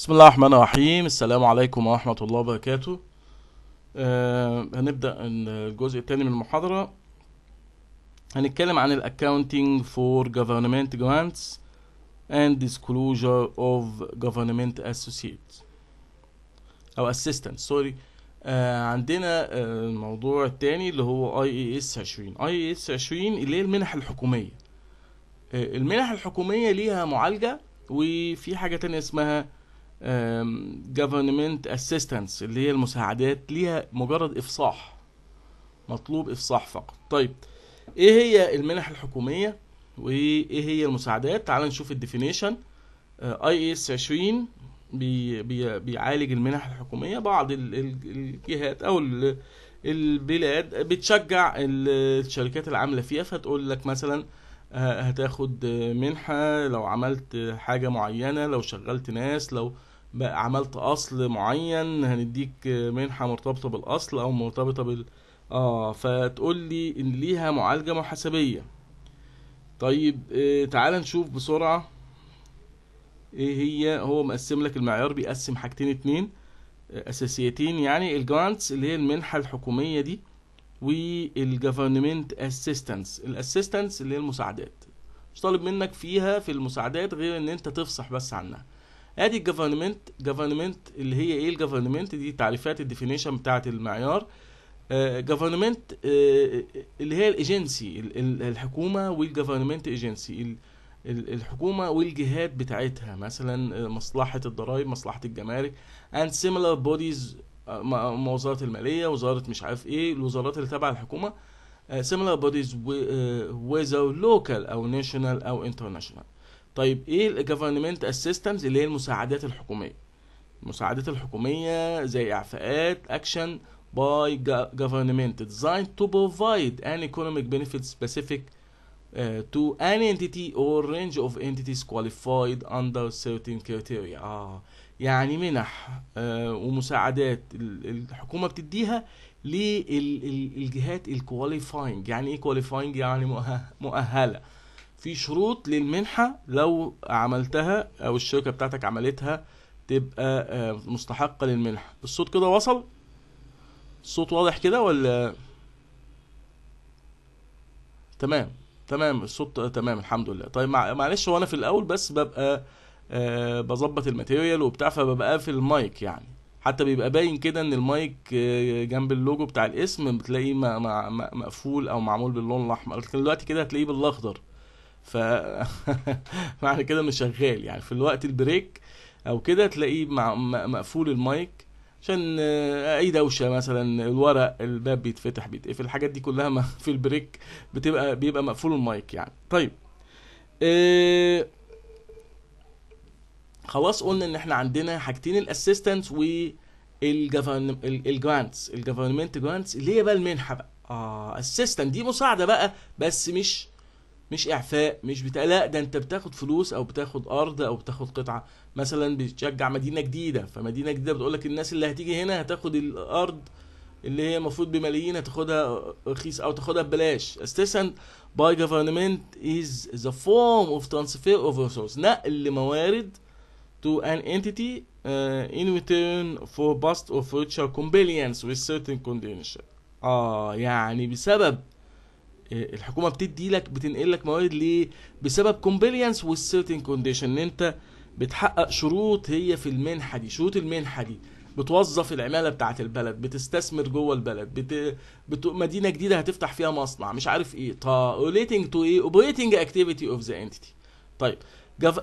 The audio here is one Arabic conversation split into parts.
بسم الله الرحمن الرحيم السلام عليكم ورحمة الله وبركاته آه هنبدأ الجزء الثاني من المحاضرة هنتكلم عن accounting for government grants and disclosure of government associates أو assistance سوري آه عندنا آه الموضوع الثاني اللي هو IAS 20 IAS 20 اللي هي المنح الحكومية آه المنح الحكومية ليها معالجة وفي حاجة تانية اسمها government assistance اللي هي المساعدات ليها مجرد افصاح مطلوب افصاح فقط طيب ايه هي المنح الحكوميه وايه هي المساعدات تعال نشوف الديفينيشن اي اس 20 بيعالج المنح الحكوميه بعض الجهات او البلاد بتشجع الشركات العامله فيها فتقول لك مثلا آه، هتاخد منحه لو عملت حاجه معينه لو شغلت ناس لو عملت اصل معين هنديك منحه مرتبطه بالاصل او مرتبطه بال اه فتقول لي ان ليها معالجه محاسبيه طيب آه تعال نشوف بسرعه ايه هي هو مقسم لك المعيار بيقسم حاجتين اتنين آه، اساسيتين يعني الجرانتس اللي هي المنحه الحكوميه دي والجفرنمنت اسيستنس الاسيستنس اللي هي المساعدات مش طالب منك فيها في المساعدات غير ان انت تفصح بس عنها ادي الجفرمنت جفرمنت اللي هي ايه الجفرمنت دي تعريفات الديفينيشن بتاعه المعيار جفرمنت آه، آه، اللي هي الايجنسي الحكومه والجفرمنت ايجنسي الحكومه والجهات بتاعتها مثلا آه، مصلحه الضرائب مصلحه الجمارك and similar bodies وزاره الماليه وزاره مش عارف ايه الوزارات اللي تابعه الحكومه similar bodies ويزر local او national او international طيب ايه الجفرنمنت اسيستنس اللي هي المساعدات الحكوميه المساعدات الحكوميه زي اعفاءات اكشن by government designed to provide ان economic benefit specific تو uh, to انتيتي entity or range of entities qualified under certain criteria آه. يعني منح uh, ومساعدات الحكومه بتديها للجهات الكواليفاينج يعني ايه كواليفاينج يعني مؤهله في شروط للمنحة لو عملتها أو الشركة بتاعتك عملتها تبقى آه، مستحقة للمنحة الصوت كده وصل الصوت واضح كده ولا تمام تمام الصوت تمام الحمد لله طيب معلش هو انا في الاول بس ببقى آه، بظبط الماتيريال وبتاع فببقى في المايك يعني حتى بيبقى باين كده ان المايك آه، جنب اللوجو بتاع الاسم بتلاقيه مقفول او معمول باللون الاحمر لكن دلوقتي كده هتلاقيه بالاخضر ف معنى كده مش شغال يعني في الوقت البريك او كده تلاقيه مقفول المايك عشان آه، اي دوشه مثلا الورق الباب بيتفتح بيتقفل الحاجات دي كلها في البريك بتبقى بيبقى مقفول المايك يعني طيب آه، خلاص قلنا ان احنا عندنا حاجتين الاسيستنس والجرانتس الجفرنمنت جرانتس اللي هي بقى المنحه بقى اه اسيستنت دي مساعده بقى بس مش مش اعفاء مش بتاع لا ده انت بتاخد فلوس او بتاخد ارض او بتاخد قطعه مثلا بتشجع مدينه جديده فمدينه جديده بتقول لك الناس اللي هتيجي هنا هتاخد الارض اللي هي المفروض بملايين هتاخدها رخيص او تاخدها ببلاش assistance by government is the form of transfer اوف ريسورس نقل موارد to an entity ان uh, in return for اوف or future compliance with certain conditions اه يعني بسبب إيه، الحكومه بتدي لك بتنقل لك موارد ليه بسبب كومبليانس والسيرتين كونديشن ان انت بتحقق شروط هي في المنحه دي شروط المنحه دي بتوظف العماله بتاعه البلد بتستثمر جوه البلد بت... بت... مدينه جديده هتفتح فيها مصنع مش عارف ايه ريليتنج تو ايه اوبريتنج اكتيفيتي اوف ذا انتيتي طيب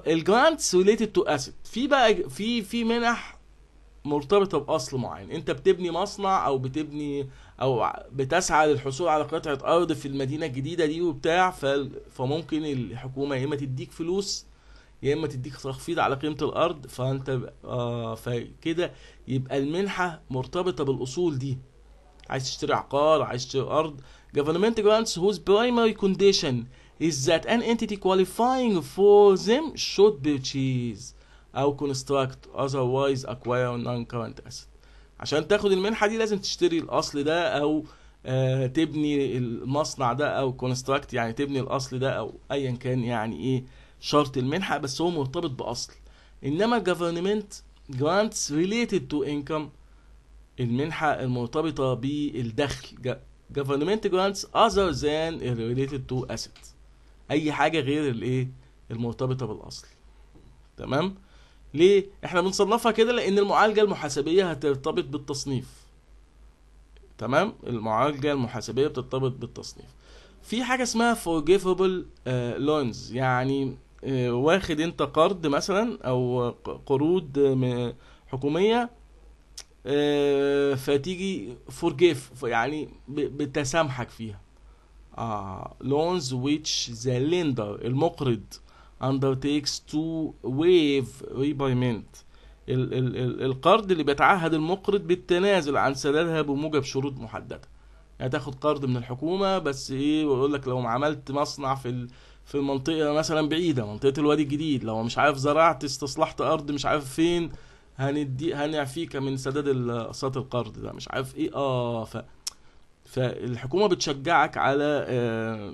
الجرانتس ريليتد تو اسيت في بقى في في منح مرتبطه باصل معين انت بتبني مصنع او بتبني او بتسعى للحصول على قطعه ارض في المدينه الجديده دي وبتاع فممكن الحكومه يا اما تديك فلوس يا اما تديك تخفيض على قيمه الارض فانت آه فكده يبقى المنحه مرتبطه بالاصول دي عايز تشتري عقار عايز تشتري ارض government grants whose primary condition is that an entity qualifying for them should purchase او construct otherwise acquire non-current asset عشان تاخد المنحه دي لازم تشتري الاصل ده او آه، تبني المصنع ده او كونستراكت يعني تبني الاصل ده او ايا كان يعني ايه شرط المنحه بس هو مرتبط باصل انما government grants related to income المنحه المرتبطه بالدخل government grants other than related to اسيت اي حاجه غير الايه المرتبطه بالاصل تمام ليه احنا بنصنفها كده لان المعالجه المحاسبيه هترتبط بالتصنيف تمام المعالجه المحاسبيه بترتبط بالتصنيف في حاجه اسمها forgivable آه، loans يعني آه، واخد انت قرض مثلا او قروض حكوميه آه، فتيجي فورجيف يعني بتسامحك فيها اه لونز ويتش ذا lender المقرض undertakes to waive repayment ال ال ال القرض اللي بيتعهد المقرض بالتنازل عن سدادها بموجب شروط محدده يعني تاخد قرض من الحكومه بس ايه ويقول لك لو عملت مصنع في في المنطقه مثلا بعيده منطقه الوادي الجديد لو مش عارف زرعت استصلحت ارض مش عارف فين هندي هنعفيك من سداد اقساط القرض ده مش عارف ايه اه ف فالحكومه بتشجعك على آه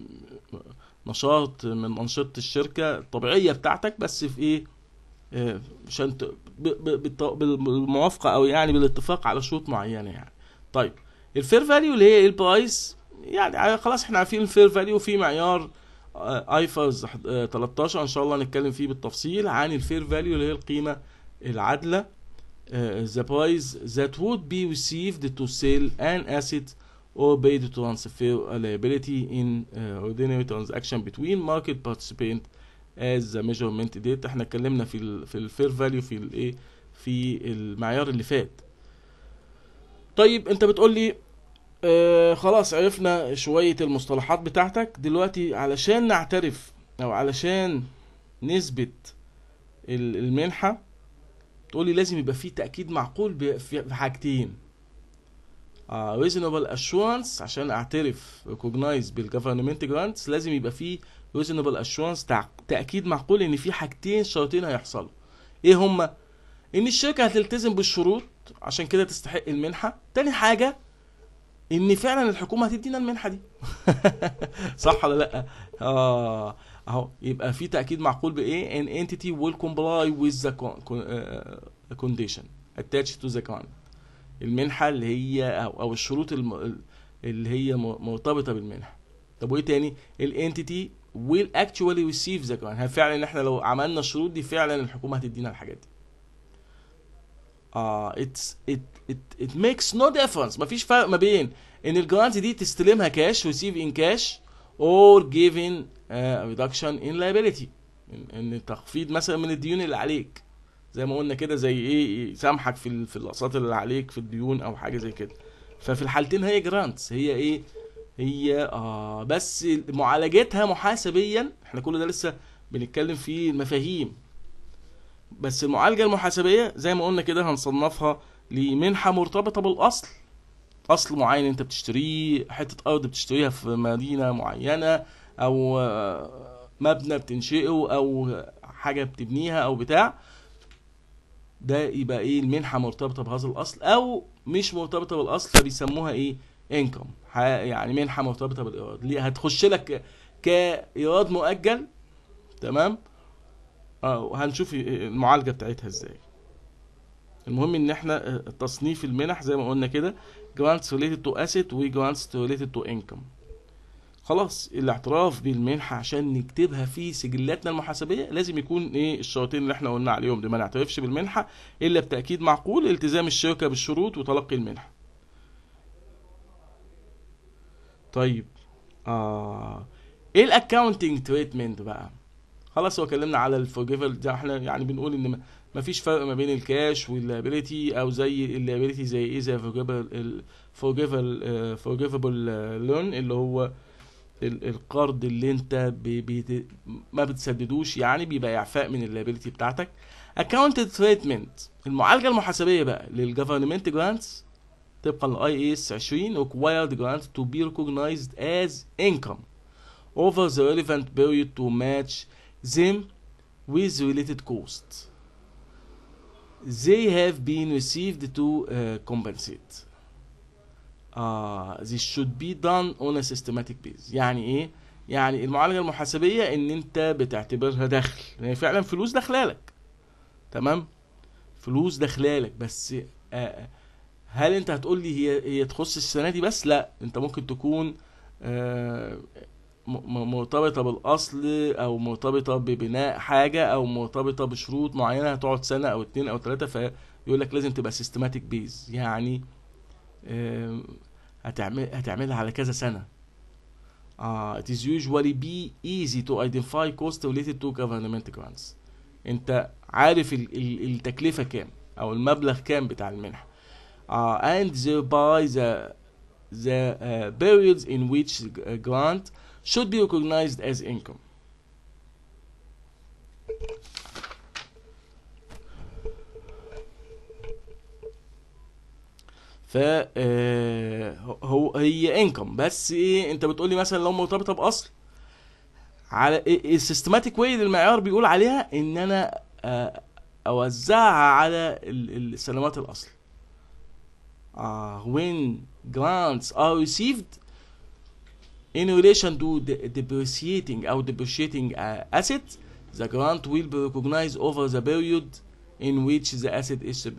نشاط من أنشطة الشركة الطبيعية بتاعتك بس في إيه آه، عشان بالموافقة أو يعني بالاتفاق على شروط معينة يعني طيب الفير فاليو اللي هي ايه البرايس يعني خلاص احنا عارفين الفير فاليو في معيار ايفرز آه، 13 ان شاء الله هنتكلم فيه بالتفصيل عن الفير فاليو اللي هي القيمه العادله آه، the price that would be received to sell an asset or based transfer liability in uh, ordinary transaction between market participant as the measurement date احنا اتكلمنا في الـ في الفير فاليو في الايه في المعيار اللي فات طيب انت بتقول لي آه خلاص عرفنا شوية المصطلحات بتاعتك دلوقتي علشان نعترف او علشان نثبت المنحة تقولي لازم يبقى فيه تأكيد معقول في حاجتين ريزونبل آه، اشورنس عشان اعترف ريكوجنايز بالجفرمنت جرانتس لازم يبقى فيه ريزونبل اشورنس تاكيد معقول ان في حاجتين شرطين هيحصلوا ايه هما ان الشركه هتلتزم بالشروط عشان كده تستحق المنحه تاني حاجه ان فعلا الحكومه هتدينا المنحه دي صح ولا لا اه اهو يبقى في تاكيد معقول بايه ان انتيتي ويل كومبلاي ويز ذا كونديشن اتاتش تو ذا كونديشن المنحه اللي هي او, أو الشروط اللي هي مرتبطه بالمنحه طب وايه تاني الانتيتي will actually receive the grant فعلا احنا لو عملنا الشروط دي فعلا الحكومه هتدينا الحاجات دي اه اتس ات ات it makes no difference مفيش فرق ما بين ان الجرانت دي تستلمها كاش ريسيف ان كاش or given ريدكشن reduction in liability ان, ان تخفيض مثلا من الديون اللي عليك زي ما قلنا كده زي ايه يسامحك إيه، في في الاقساط اللي عليك في الديون او حاجه زي كده ففي الحالتين هي جرانتس هي ايه هي اه بس معالجتها محاسبيا احنا كل ده لسه بنتكلم في المفاهيم بس المعالجه المحاسبيه زي ما قلنا كده هنصنفها لمنحه مرتبطه بالاصل اصل معين انت بتشتريه حته ارض بتشتريها في مدينه معينه او آه، مبنى بتنشئه او حاجه بتبنيها او بتاع ده يبقى ايه المنحه مرتبطه بهذا الاصل او مش مرتبطه بالاصل فبيسموها ايه انكم يعني منحه مرتبطه بالايراد ليه هتخش لك كايراد مؤجل تمام اه وهنشوف المعالجه بتاعتها ازاي المهم ان احنا آه، تصنيف المنح زي ما قلنا كده grants related to asset و grants related to income خلاص الاعتراف بالمنحه عشان نكتبها في سجلاتنا المحاسبيه لازم يكون ايه الشرطين اللي احنا قلنا عليهم دي ما نعترفش بالمنحه الا بتاكيد معقول التزام الشركه بالشروط وتلقي المنحه طيب آه ايه الاكاونتنج تريتمنت بقى خلاص هو اتكلمنا على الفورجيفل ده احنا يعني بنقول ان ما فيش فرق ما بين الكاش والليابيليتي او زي الليابيليتي زي ايه زي فورجيفل فورجيفل فورجيفل لون اللي هو القرض اللي انت ما بتسددوش يعني بيبقى اعفاء من الليابيلتي بتاعتك اكاونت تريتمنت المعالجه المحاسبيه بقى للجفرمنت جرانتس طبقا للاي اي اس 20 required grants to be recognized as income over the relevant period to match them with related costs they have been received to uh, compensate اه this should be done on a systematic basis يعني ايه يعني المعالجه المحاسبيه ان انت بتعتبرها دخل هي يعني فعلا فلوس داخلالك تمام فلوس داخلالك بس آه هل انت هتقول لي هي هي تخص السنه دي بس لا انت ممكن تكون آه مرتبطه بالاصل او مرتبطه ببناء حاجه او مرتبطه بشروط معينه هتقعد سنه او اتنين او تلاته فيقول لك لازم تبقى سيستماتيك بيز يعني هتعمل هتعملها على كذا سنه uh, it is usually be easy to identify cost related to government grants انت عارف ال ال التكلفة كام او المبلغ كام بتاع المنحة uh, and thereby the the uh, periods in which the grant should be recognized as income ف هو هي انكم بس ايه انت بتقولي مثلا لو مرتبطه باصل على السيستماتيك واي المعيار بيقول عليها ان انا اوزعها على السنوات الاصل when grants are received in relation to the depreciating or depreciating uh, asset, the grant will be recognized over the period in which the asset is, uh,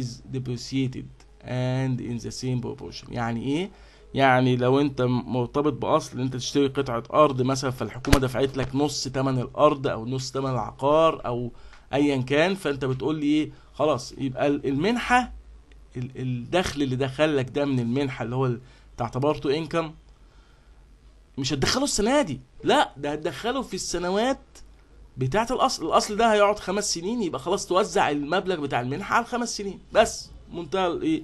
is depreciated. and in the same proportion يعني ايه يعني لو انت مرتبط باصل انت تشتري قطعه ارض مثلا فالحكومه دفعت لك نص ثمن الارض او نص ثمن العقار او ايا كان فانت بتقول لي ايه خلاص يبقى المنحه الدخل اللي دخل لك ده من المنحه اللي هو تعتبرته انكم مش هتدخله السنه دي لا ده هتدخله في السنوات بتاعه الاصل الاصل ده هيقعد خمس سنين يبقى خلاص توزع المبلغ بتاع المنحه على الخمس سنين بس منتهى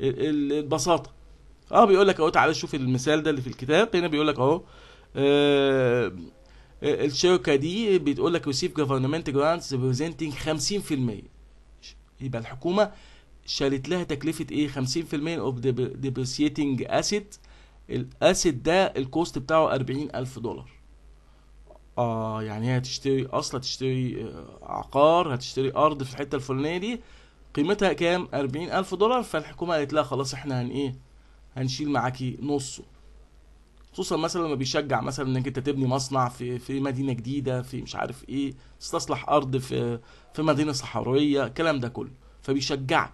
البساطه اه بيقول لك اهو تعالى شوف المثال ده اللي في الكتاب هنا بيقول لك اهو آه، آه، الشركه دي بتقول لك ريسيف جفرمنت جرانتس ريبريزنتنج 50% يبقى الحكومه شالت لها تكلفه ايه 50% اوف ديبريسيتنج اسيت الاسيت ده الكوست بتاعه 40000 دولار اه يعني هي هتشتري اصلا هتشتري آه، عقار هتشتري ارض في الحته الفلانيه دي قيمتها كام 40 ألف دولار فالحكومة قالت لا خلاص احنا هن ايه هنشيل معاكي نصه خصوصا مثلا لما بيشجع مثلا انك انت تبني مصنع في في مدينه جديده في مش عارف ايه تستصلح ارض في في مدينه صحراويه الكلام ده كله فبيشجعك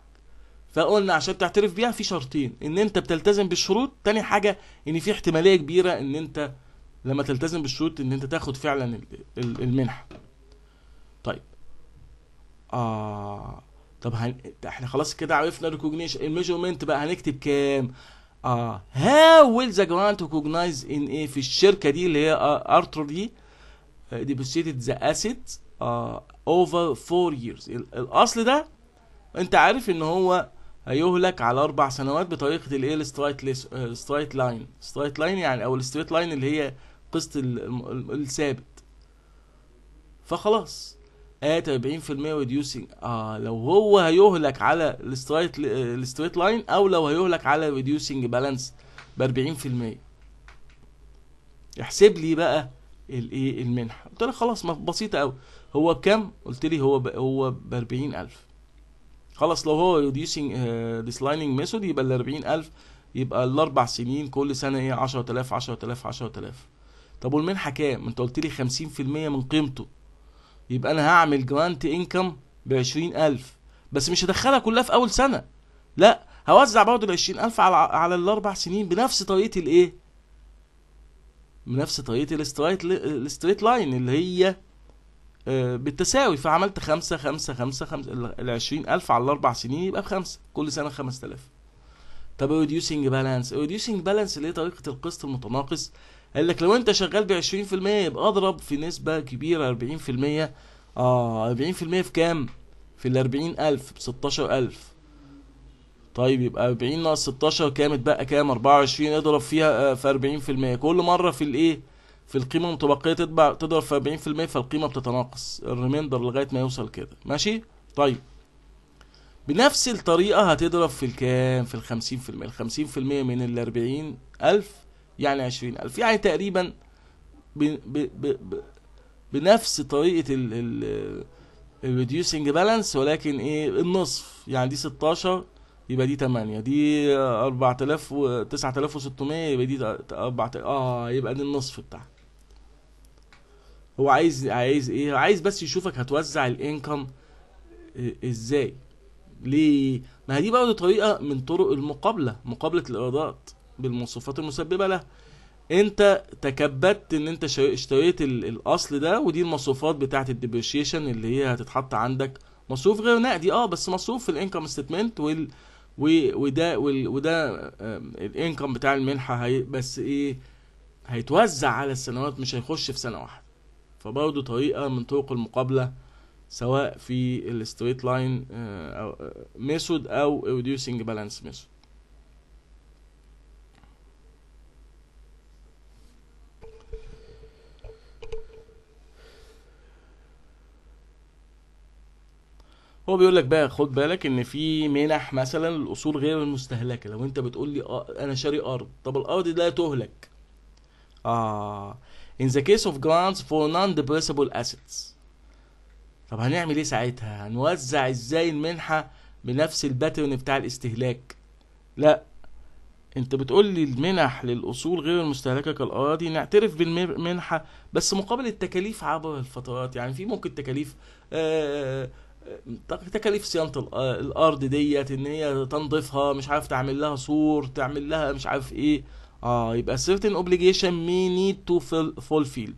فقلنا عشان تعترف بيها في شرطين ان انت بتلتزم بالشروط تاني حاجه ان في احتماليه كبيره ان انت لما تلتزم بالشروط ان انت تاخد فعلا المنحه طيب آه طب هن... احنا خلاص كده عرفنا الريكوجنيشن الميجرمنت بقى هنكتب كام اه هاو ويل ذا جرانت ريكوجنايز ان ايه في الشركه دي اللي هي ارتر دي ديبوسيتد ذا اسيت اوفر فور ييرز الاصل ده انت عارف ان هو هيهلك على اربع سنوات بطريقه الايه السترايت سترايت لاين سترايت لاين يعني او الستريت لاين اللي هي قسط الثابت فخلاص ات 40% ريديوسنج اه لو هو هيهلك على الاسترايت الستريت لاين او لو هيهلك على ريديوسنج بالانس ب 40% احسب لي بقى الايه المنحه قلت له خلاص بسيطه قوي هو بكام قلت لي هو ب هو ب 40000 خلاص لو هو ريديوسنج ديسلايننج ميثود يبقى ال 40000 يبقى الاربع سنين كل سنه ايه 10000 10000 10000 طب والمنحه كام انت قلت لي 50% من قيمته يبقى انا هعمل جرانت انكم ب 20000 بس مش هدخلها كلها في اول سنه لا هوزع برضه ال 20000 على على الاربع سنين بنفس طريقه الايه بنفس طريقه الاسترايت الستريت لاين اللي هي آه، بالتساوي فعملت خمسة خمسة خمسة خمسة ال 20000 على الأربع سنين يبقى بخمسة كل سنة 5000 طب reducing balance reducing balance اللي هي طريقة القسط المتناقص قال لك لو انت شغال ب 20% يبقى اضرب في نسبه كبيره 40% اه 40% في كام؟ في ال 40000 ب 16000 طيب يبقى 40 ناقص 16 كام اتبقى كام 24 اضرب فيها آه، في 40% كل مره في الايه في القيمه المتبقيه تتبع تضرب في 40% فالقيمه بتتناقص الريميندر لغايه ما يوصل كده ماشي طيب بنفس الطريقه هتضرب في الكام في ال 50% ال 50% من ال 40 ألف يعني 20000 يعني تقريبا بنفس طريقة ال الريديوسنج بالانس ولكن ايه النصف يعني دي 16 يبقى دي 8 دي 4000 و 9600 يبقى دي 4000 اه يبقى دي النصف بتاعها هو عايز عايز ايه عايز بس يشوفك هتوزع الانكم آه، ازاي ليه ما هي دي برضه طريقه من طرق المقابله مقابله الايرادات بالمواصفات المسببه له انت تكبدت ان انت اشتريت الاصل ده ودي المصروفات بتاعه الديبريشيشن اللي هي هتتحط عندك مصروف غير نقدي اه بس مصروف في الانكم ستيتمنت وال وده وال وده الانكم بتاع المنحه هي بس ايه هيتوزع على السنوات مش هيخش في سنه واحده فبرضه طريقه من طرق المقابله سواء في الستريت لاين ميثود او ريديوسنج بالانس ميثود هو بيقول لك بقى خد بالك ان في منح مثلا للاصول غير المستهلكه لو انت بتقول لي آه، انا شاري ارض طب الارض لا تهلك اه in the case of grants for non-depressible assets طب هنعمل ايه ساعتها هنوزع ازاي المنحه بنفس الباترن بتاع الاستهلاك لا انت بتقول لي المنح للاصول غير المستهلكه كالاراضي نعترف بالمنحه بس مقابل التكاليف عبر الفترات يعني في ممكن تكاليف آه تكاليف صيانه الارض ديت ان هي تنظيفها مش عارف تعمل لها سور تعمل لها مش عارف ايه اه يبقى certain obligation may need to fulfill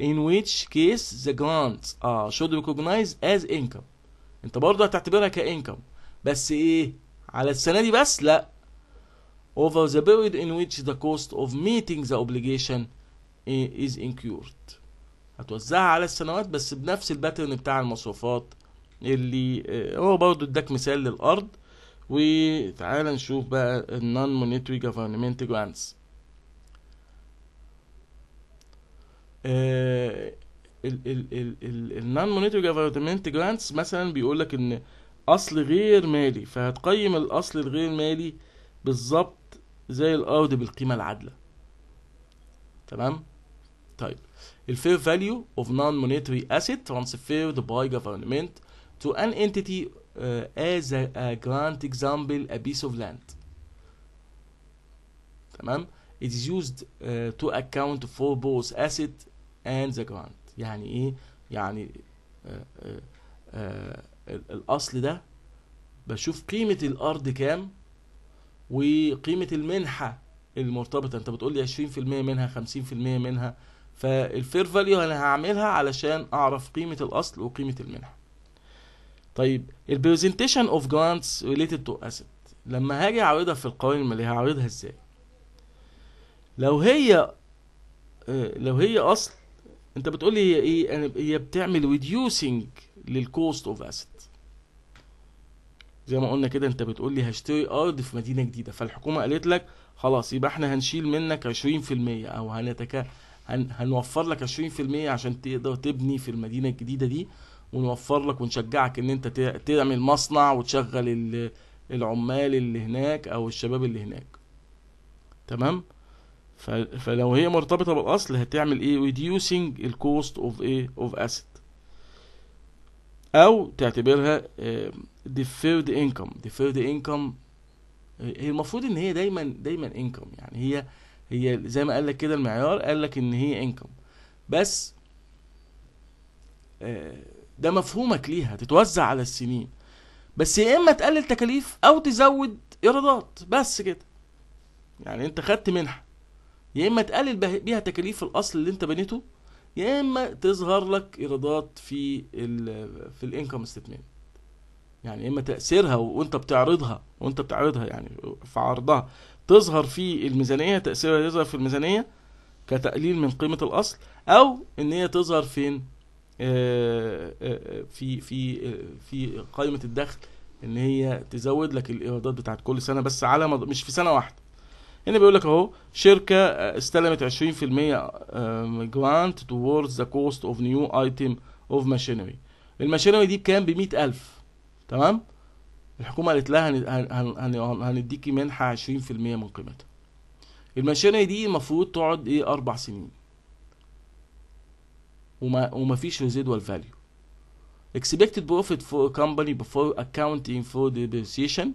in which case the grants اه should recognize as income انت برضه هتعتبرها كانكم بس ايه على السنه دي بس لا over the period in which the cost of meeting the obligation is incurred هتوزعها على السنوات بس بنفس الباترن بتاع المصروفات اللي آه، هو برضو اداك مثال للارض وتعالى نشوف بقى النون مونيتري جفرمنت جرانتس النون مونيتوري جفرمنت جرانتس مثلا بيقول لك ان اصل غير مالي فهتقيم الاصل الغير مالي بالظبط زي الارض بالقيمه العادله تمام طيب الفير فاليو اوف نون مونيتري اسيت ترانسفيرد باي جفرمنت to an entity uh, as a, a grant example a piece of land تمام it is used uh, to account for both asset and the grant يعني ايه يعني uh, uh, uh, الاصل ده بشوف قيمة الارض كام وقيمة المنحة المرتبطة انت بتقول لي 20% منها 50% منها فالفير فاليو انا هعملها علشان اعرف قيمة الاصل وقيمة المنحة طيب البرزنتيشن اوف جرانتس ريليتد تو اسيت لما هاجي اعرضها في القوائم الماليه هعرضها ازاي لو هي لو هي اصل انت بتقول لي هي ايه يعني هي بتعمل ريديوسنج للكوست اوف اسيت زي ما قلنا كده انت بتقول لي هشتري ارض في مدينه جديده فالحكومه قالت لك خلاص يبقى احنا هنشيل منك 20% او هنتك هن... هنوفر لك 20% عشان تقدر تبني في المدينه الجديده دي ونوفر لك ونشجعك ان انت تعمل مصنع وتشغل العمال اللي هناك او الشباب اللي هناك تمام فلو هي مرتبطه بالاصل هتعمل ايه reducing الكوست اوف ايه اوف اسيت او تعتبرها deferred income deferred income آه، هي المفروض ان هي دايما دايما income يعني هي هي زي ما قال لك كده المعيار قال لك ان هي income بس آه، ده مفهومك ليها تتوزع على السنين بس يا اما تقلل تكاليف او تزود ايرادات بس كده يعني انت خدت منحه يا اما تقلل بيها تكاليف الاصل اللي انت بنيته يا اما تظهر لك ايرادات في الـ في الانكم ستيتمنت يعني اما تاثيرها وانت بتعرضها وانت بتعرضها يعني في عرضها تظهر في الميزانيه تاثيرها يظهر في الميزانيه كتقليل من قيمه الاصل او ان هي تظهر فين آه، آه، آه، في في في قائمه الدخل ان هي تزود لك الايرادات بتاعت كل سنه بس على مض... مش في سنه واحده هنا بيقول لك اهو شركه استلمت 20% جرانت towards ذا كوست اوف نيو ايتم اوف ماشينري الماشينري دي بكام ب 100000 تمام الحكومه قالت لها هن... هن... هن... هنديكي منحه 20% من قيمتها الماشينري دي المفروض تقعد ايه اربع سنين وما وما ومفيش ريزيدوال فاليو اكسبكتد بروفيت فور كومباني بيفور اكاونتنج فور ديبريسيشن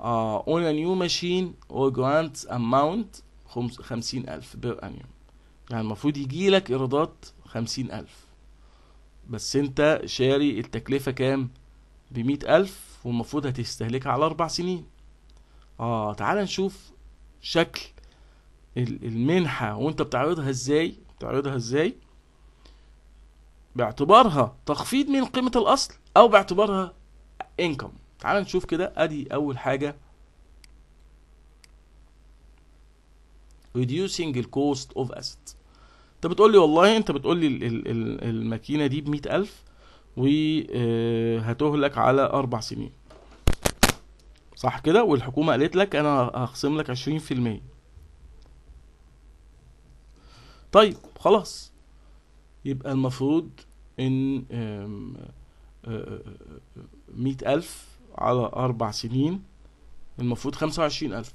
اون ا نيو ماشين او جرانت اماونت 50000 بير انيوم يعني المفروض يجي لك ايرادات 50000 بس انت شاري التكلفه كام ب 100000 والمفروض هتستهلكها على اربع سنين اه تعال نشوف شكل المنحه وانت بتعرضها ازاي بتعرضها ازاي باعتبارها تخفيض من قيمة الأصل أو باعتبارها إنكم تعال نشوف كده أدي أول حاجة reducing the cost of asset انت بتقول لي والله انت بتقول لي الماكينه دي ب ألف وهتهلك آه، على اربع سنين صح كده والحكومه قالت لك انا هخصم لك عشرين في المية طيب خلاص يبقى المفروض ان مئة آه، آه، آه، ألف على أربع سنين المفروض خمسة وعشرين ألف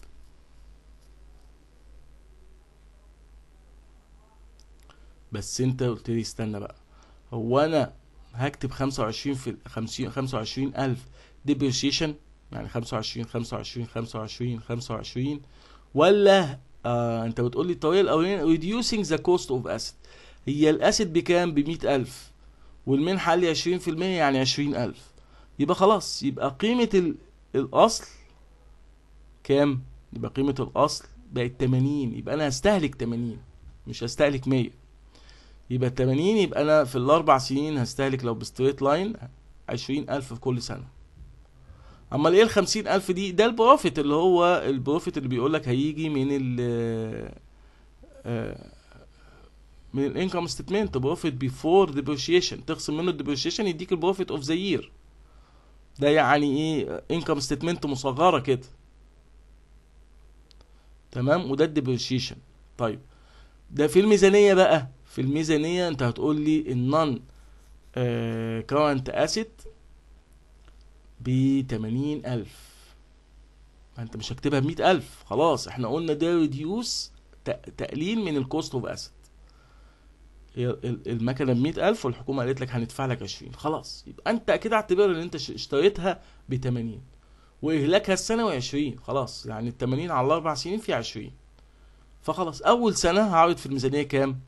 بس انت قلت لي استنى بقى هو انا هكتب خمسة وعشرين في خمسين خمسة وعشرين ألف ديبريشيشن يعني خمسة وعشرين خمسة وعشرين خمسة وعشرين خمسة وعشرين ولا آه انت بتقول لي الطريقة الأولانية reducing the cost of asset هي الاسد بكام بمئة ألف والمنحة لي عشرين في المية يعني عشرين ألف يبقى خلاص يبقى قيمة الأصل كام؟ يبقى قيمة الأصل بقت تمانين يبقى أنا هستهلك تمانين مش هستهلك مية يبقى تمانين يبقى أنا في الأربع سنين هستهلك لو بستريت لاين عشرين ألف في كل سنة أمال إيه الخمسين ألف دي؟ ده البروفيت اللي هو البروفيت اللي بيقولك هيجي من ال آه من الانكم ستيتمنت بروفيت بيفور ديبريشيشن تخصم منه الديبريشيشن يديك البروفيت اوف ذا يير ده يعني ايه انكم ستيتمنت مصغره كده تمام وده الديبريشيشن طيب ده في الميزانيه بقى في الميزانيه انت هتقول لي النون كرنت اسيت ب 80000 ما انت مش هكتبها ب 100000 خلاص احنا قلنا ده ريديوس تقليل من الكوست اوف اسيت المكنه ب 100000 والحكومه قالت لك هندفع لك 20 خلاص يبقى انت كده اعتبر ان انت اشتريتها ب 80 واهلاكها السنوي 20 خلاص يعني ال 80 على الاربع سنين في 20 فخلاص اول سنه هعرض في الميزانيه كام؟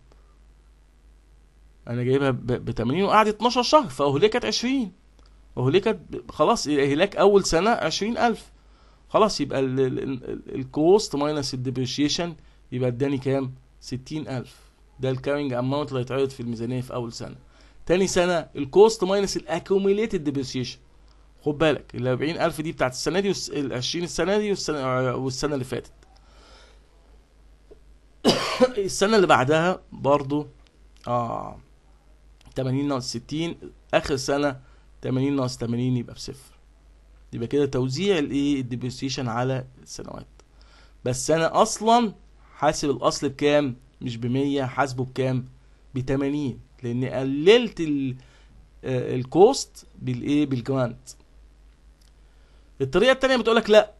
انا جايبها ب 80 وقعدت 12 شهر فاهلكت 20 اهلكت خلاص اهلاك اول سنه 20000 خلاص يبقى الكوست ماينس الديبريشيشن يبقى اداني كام؟ 60000 ده الكارينج اماونت اللي هيتعرض في الميزانيه في اول سنه تاني سنه الكوست ماينس الاكوميليتد ديبريسيشن خد بالك ال 40000 دي بتاعت السنه دي وال 20 السنه دي والسنه والسنه اللي فاتت السنه اللي بعدها برضو اه 80 ناقص 60 اخر سنه 80 ناقص 80 يبقى بصفر يبقى كده توزيع الايه الديبريسيشن على السنوات بس انا اصلا حاسب الاصل بكام مش بمية حاسبه بكام بتمانين لان قللت الكوست آه، بالايه بالجوانت الطريقه بتقول بتقولك لا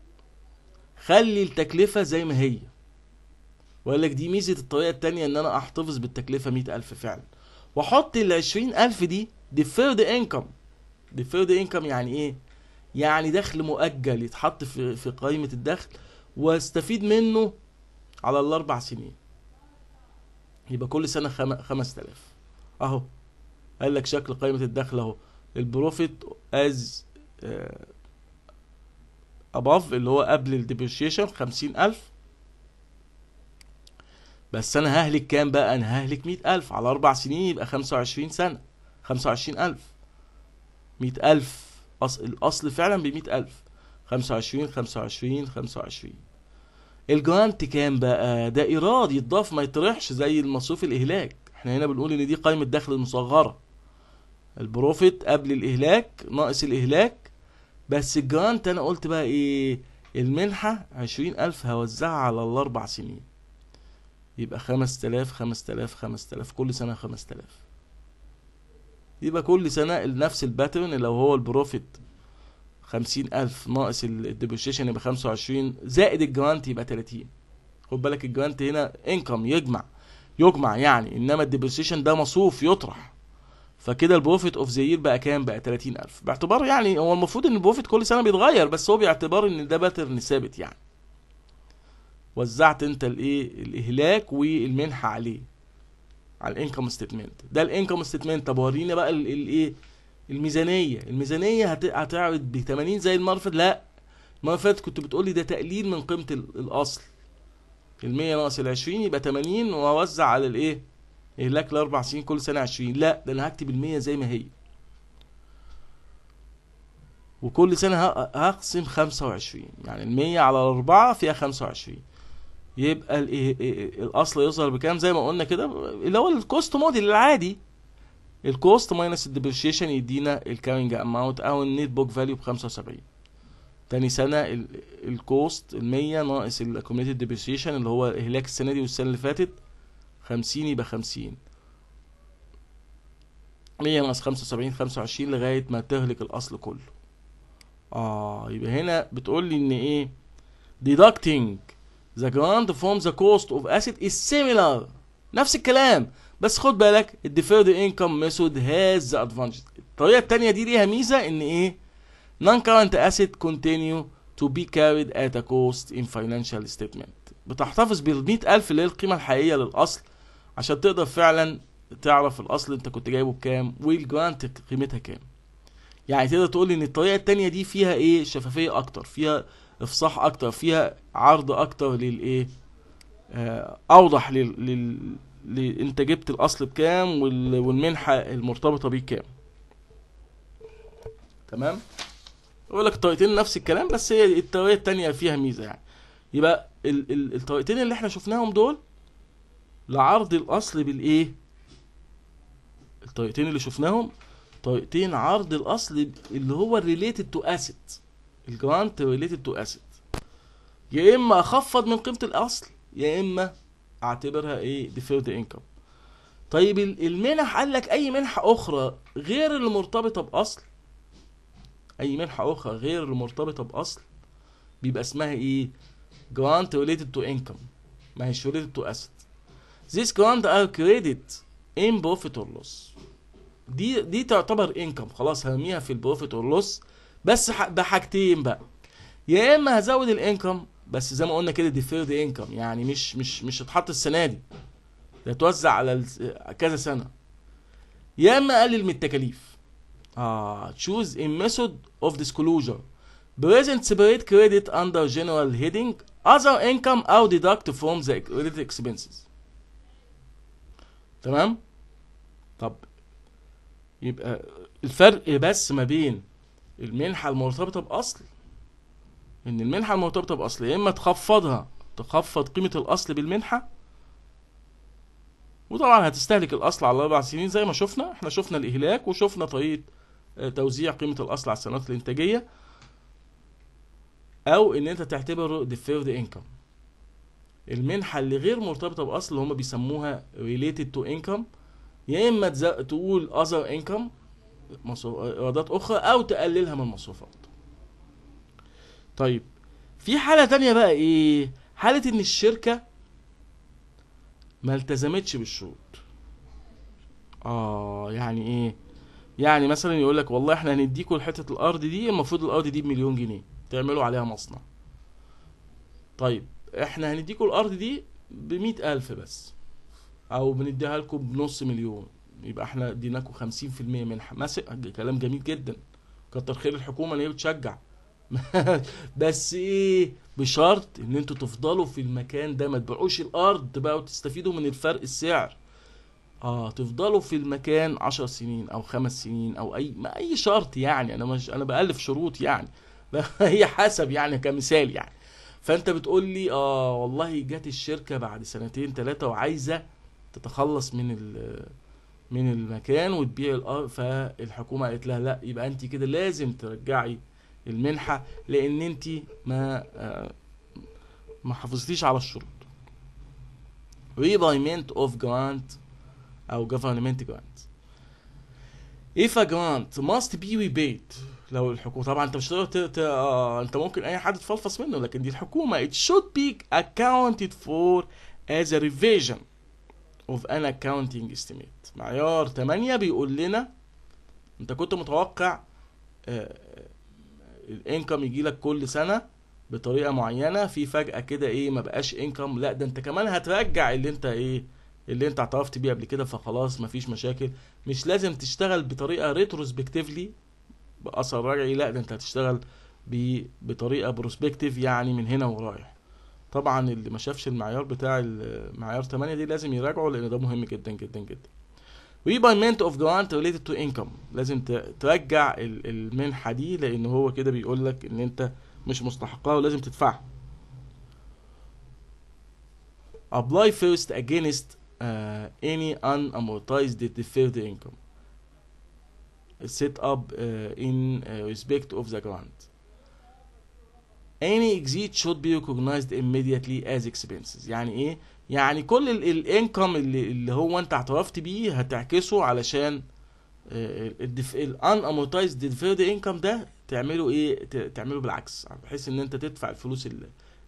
خلي التكلفه زي ما هي وقال لك دي ميزه الطريقه الثانيه ان انا احتفظ بالتكلفه مئة الف فعلا واحط ال الف دي ديفيرد انكم ديفيرد انكم يعني ايه يعني دخل مؤجل يتحط في في قائمه الدخل واستفيد منه على الاربع سنين يبقى كل سنة خمس تلاف اهو قال لك شكل قائمة الدخل اهو البروفيت از اباف آه، اللي هو قبل الديبريشيشن خمسين الف بس انا ههلك كام بقى انا ههلك مية الف على اربع سنين يبقى خمسة وعشرين سنة خمسة وعشرين الف مية الف الاصل فعلا بمية الف خمسة وعشرين خمسة وعشرين خمسة وعشرين الجرانت كام بقى ده ايراد يتضاف ما يطرحش زي المصروف الاهلاك احنا هنا بنقول ان دي قائمه دخل المصغره البروفيت قبل الاهلاك ناقص الاهلاك بس الجرانت انا قلت بقى ايه المنحة عشرين ألف هوزعها على الأربع سنين يبقى خمس تلاف خمس تلاف خمس تلاف كل سنة خمس تلاف يبقى كل سنة نفس الباترن لو هو البروفيت خمسين ألف ناقص الديبوشيشن يبقى خمسة وعشرين زائد الجرانت يبقى تلاتين خد بالك الجرانت هنا انكم يجمع يجمع يعني انما الديبوشيشن ده مصروف يطرح فكده البروفيت اوف ذا بقى كام بقى 30000 باعتبار يعني هو المفروض ان البروفيت كل سنه بيتغير بس هو باعتبار ان ده باترن ثابت يعني وزعت انت الايه الاهلاك والمنحه عليه على الانكم ستيتمنت ده الانكم ستيتمنت طب وريني بقى الايه الميزانيه الميزانيه هتعرض ب 80 زي المره لا المره فاتت كنت بتقول لي ده تقليل من قيمه الاصل ال 100 ناقص ال 20 يبقى 80 واوزع على الايه لك الاربع سنين كل سنه 20 لا ده انا هكتب ال100 زي ما هي وكل سنه هقسم 25 يعني ال100 على 4 فيها 25 يبقى إيه؟ إيه؟ إيه؟ الاصل يظهر بكام زي ما قلنا كده اللي هو الكوست موديل العادي الكوست ماينس الديبريشيشن يدينا الكارينج اماونت او النت بوك فاليو ب 75 تاني سنه الكوست ال 100 ناقص الاكوميتد ديبريشيشن اللي هو اهلاك السنه دي والسنه اللي فاتت 50 يبقى 50 100 ناقص 75 25 لغايه ما تهلك الاصل كله اه يبقى هنا بتقول لي ان ايه deducting the grant from the cost of asset is similar نفس الكلام بس خد بالك الديفيرد انكم ميثود هاز ذا ادفانتج الطريقه الثانيه دي ليها ميزه ان ايه نون كارنت اسيت كونتينيو تو بي كاريد ات ا كوست ان فاينانشال ستيتمنت بتحتفظ بال 100000 اللي هي القيمه الحقيقيه للاصل عشان تقدر فعلا تعرف الاصل انت كنت جايبه بكام والجرانت قيمتها كام يعني تقدر تقول ان الطريقه التانية دي فيها ايه شفافيه اكتر فيها افصاح اكتر فيها عرض اكتر للايه آه، اوضح لل, لل... انت جبت الاصل بكام والمنحه المرتبطه بيه كام تمام اقول لك الطريقتين نفس الكلام بس هي الطريقه الثانيه فيها ميزه يعني يبقى الطريقتين اللي احنا شفناهم دول لعرض الاصل بالايه الطريقتين اللي شفناهم طريقتين عرض الاصل اللي هو الريليتد تو اسيت الجرانت ريليتد تو اسيت يا اما اخفض من قيمه الاصل يا اما اعتبرها ايه ديفيرد انكم طيب المنح قال لك اي منحه اخرى غير المرتبطه باصل اي منحه اخرى غير المرتبطه باصل بيبقى اسمها ايه grant related to income ما هيش related to asset this grant ار credit in profit or loss دي دي تعتبر income خلاص هرميها في البروفيت اور لوس بس بحاجتين بقى يا اما هزود الانكم بس زي ما قلنا كده ديفيرد انكم يعني مش مش مش اتحط السنه دي ده توزع على كذا سنه يا اما اقلل من التكاليف اه تشوز ان method of disclosure present separate credit under general heading other income or deduct from the كريدت expenses تمام طب يبقى الفرق بس ما بين المنحه المرتبطه باصل ان المنحه المرتبطه باصل يا اما تخفضها تخفض قيمه الاصل بالمنحه وطبعا هتستهلك الاصل على الاربع سنين زي ما شفنا احنا شفنا الاهلاك وشفنا طريقه آه، توزيع قيمه الاصل على السنوات الانتاجيه او ان انت تعتبره ديفيرد انكم المنحه اللي غير مرتبطه باصل هما بيسموها ريليتد تو انكم يا اما تقول اذر انكم ايرادات اخرى او تقللها من المصروفات طيب في حالة تانية بقى ايه حالة ان الشركة ما التزمتش بالشروط اه يعني ايه يعني مثلا يقول لك والله احنا هنديكوا حتة الارض دي المفروض الارض دي بمليون جنيه تعملوا عليها مصنع طيب احنا هنديكوا الارض دي بمئة الف بس او بنديها لكم بنص مليون يبقى احنا اديناكوا خمسين في المية منحة مثلا كلام جميل جدا كتر خير الحكومة ان هي بتشجع بس ايه بشرط ان انتوا تفضلوا في المكان ده ما تبيعوش الارض بقى وتستفيدوا من الفرق السعر اه تفضلوا في المكان عشر سنين او خمس سنين او اي ما اي شرط يعني انا مش انا بالف شروط يعني هي حسب يعني كمثال يعني فانت بتقول لي اه والله جت الشركه بعد سنتين ثلاثه وعايزه تتخلص من من المكان وتبيع الارض فالحكومه قالت لها لا يبقى انت كده لازم ترجعي المنحه لان انت ما آه، ما حافظتيش على الشروط repayment of grant او government grant if a grant must be repaid لو الحكومه طبعا انت مش هتقدر ت... آه، انت ممكن اي حد تفلفص منه لكن دي الحكومه it should be accounted for as a revision of an accounting estimate معيار 8 بيقول لنا انت كنت متوقع آه، الانكم يجي لك كل سنه بطريقه معينه في فجاه كده ايه ما بقاش انكم لا ده انت كمان هترجع اللي انت ايه اللي انت اعترفت بيه قبل كده فخلاص مفيش مشاكل مش لازم تشتغل بطريقه ريتروسبكتيفلي باثر رجعي لا ده انت هتشتغل بطريقه بروسبكتيف يعني من هنا ورايح طبعا اللي ما شافش المعيار بتاع المعيار 8 دي لازم يراجعه لان ده مهم جدا جدا جدا ريبايمنت اوف جرانت ريليتد تو انكم لازم ترجع المنحه دي لان هو كده بيقول لك ان انت مش مستحقها ولازم تدفعها apply first against uh, any unamortized deferred income set up uh, in uh, respect of the grant any exit should be recognized immediately as expenses يعني ايه يعني كل الانكم اللي, اللي هو انت اعترفت بيه هتعكسه علشان الان امورتايز ديفيرد انكم ده تعمله ايه تعمله بالعكس بحيث ان انت تدفع الفلوس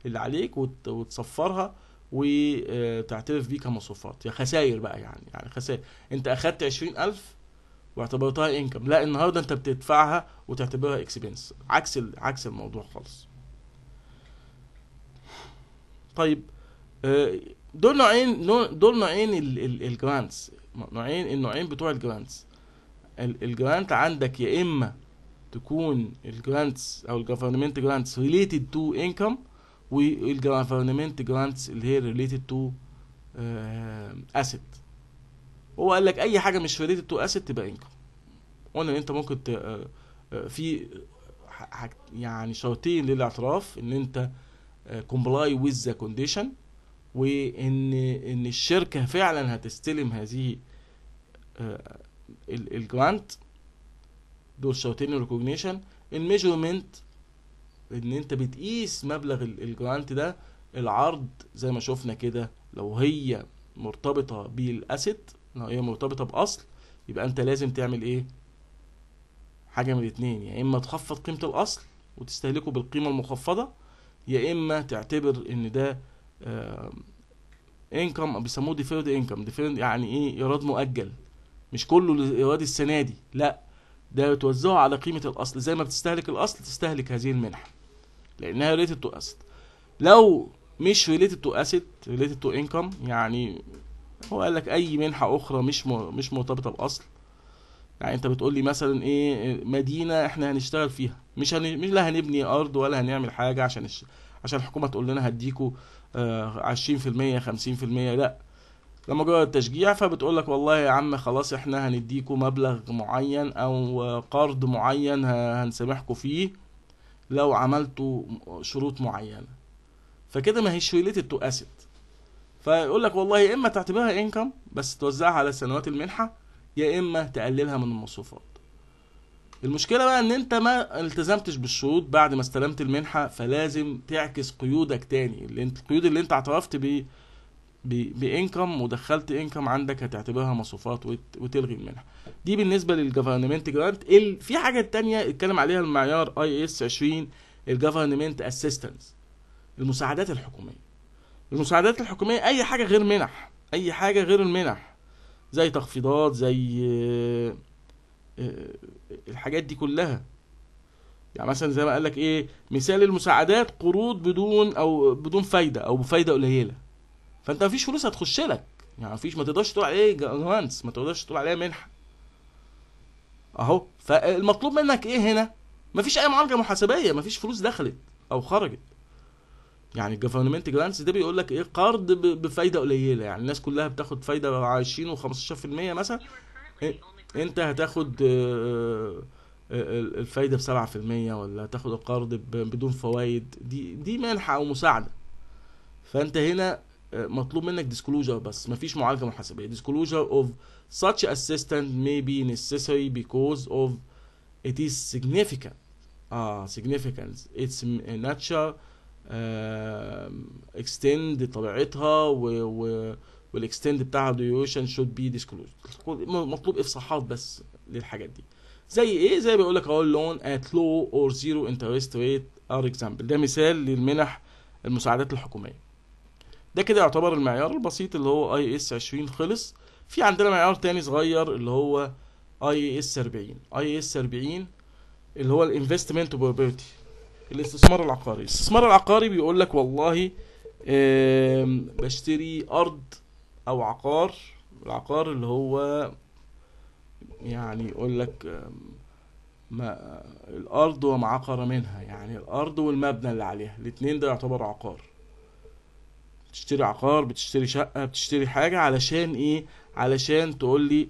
اللي, عليك وتصفرها وتعترف آه، بيه كمصروفات يا خساير بقى يعني يعني خسائر انت اخدت عشرين الف واعتبرتها انكم لا النهارده انت بتدفعها وتعتبرها اكسبنس عكس عكس الموضوع خالص طيب آه، دول نوعين دول نوعين الجرانتس نوعين النوعين بتوع الجرانتس الجرانت عندك يا اما تكون الجرانتس او الجفرمنت جرانتس ريليتد تو انكم والجفرمنت جرانتس اللي هي ريليتد تو اسيت هو قال لك اي حاجه مش ريليتد تو اسيت تبقى انكم قلنا ان انت ممكن آه، آه، في يعني شرطين للاعتراف ان انت كومبلاي ويز ذا كونديشن وان ان الشركه فعلا هتستلم هذه آه، الجرانت دول شرطين الريكوجنيشن الميجرمنت ان انت بتقيس مبلغ الجرانت ده العرض زي ما شفنا كده لو هي مرتبطه بالاسيت لو هي مرتبطه باصل يبقى انت لازم تعمل ايه حاجه من الاتنين يا يعني اما تخفض قيمه الاصل وتستهلكه بالقيمه المخفضه يا اما تعتبر ان ده انكم بيسموه ديفيرد انكم ديفيرد يعني ايه ايراد مؤجل مش كله الايراد السنه دي لا ده يتوزعه على قيمه الاصل زي ما بتستهلك الاصل تستهلك هذه المنحه لانها ريليتد تو اسيت لو مش ريليتد تو اسيت ريليتد تو انكم يعني هو قال لك اي منحه اخرى مش مش مرتبطه باصل يعني انت بتقول لي مثلا ايه مدينه احنا هنشتغل فيها مش هن... مش لا هنبني ارض ولا هنعمل حاجه عشان الش... عشان الحكومه تقول لنا هديكوا 20% آه، 50% لأ لما جوه التشجيع فبتقول لك والله يا عم خلاص احنا هنديكوا مبلغ معين او قرض معين هنسامحكوا فيه لو عملتوا شروط معينه فكده ما هيش ريليتد تو اسيت فيقول لك والله يا اما تعتبرها انكم بس توزعها على سنوات المنحه يا اما تقللها من المصروفات المشكله بقى ان انت ما التزمتش بالشروط بعد ما استلمت المنحه فلازم تعكس قيودك تاني اللي انت القيود اللي انت اعترفت ب بانكم ودخلت انكم عندك هتعتبرها مصروفات وتلغي المنحه دي بالنسبه للجفرنمنت جرانت في حاجه تانية اتكلم عليها المعيار اي اس 20 الجفرنمنت اسيستنس المساعدات الحكوميه المساعدات الحكوميه اي حاجه غير منح اي حاجه غير المنح زي تخفيضات زي الحاجات دي كلها يعني مثلا زي ما قال لك ايه مثال المساعدات قروض بدون او بدون فايده او بفايده قليله فانت مفيش فلوس هتخش لك يعني مفيش ما تقدرش تقول عليه جوانس ما تقدرش تقول عليها منحه اهو فالمطلوب منك ايه هنا مفيش اي معالجه محاسبيه مفيش فلوس دخلت او خرجت يعني الجفرمنت جرانس ده بيقول لك ايه قرض بفايده قليله يعني الناس كلها بتاخد فايده 20 و15% مثلا إيه؟ انت هتاخد آه، آه، آه، الفايده بسبعة في المية ولا هتاخد القرض بدون فوائد دي دي منحه او مساعده فانت هنا مطلوب منك ديسكلوجر بس مفيش معالجه محاسبيه ديسكلوجر اوف such assistance may be necessary because of it is significant اه significance its nature آه extend طبيعتها و, و والاكستند بتاع الديوريشن شود بي ديسكلوز مطلوب افصاحات بس للحاجات دي زي ايه زي بيقول لك اهو لون ات لو اور زيرو انترست ريت ار اكزامبل ده مثال للمنح المساعدات الحكوميه ده كده يعتبر المعيار البسيط اللي هو اي اس 20 خلص في عندنا معيار تاني صغير اللي هو اي اس 40 اي اس 40 اللي هو الانفستمنت بروبرتي الاستثمار العقاري الاستثمار العقاري بيقول لك والله بشتري ارض او عقار العقار اللي هو يعني يقول لك ما الارض وما عقر منها يعني الارض والمبنى اللي عليها الاتنين ده يعتبر عقار بتشتري عقار بتشتري شقه بتشتري حاجه علشان ايه علشان تقول لي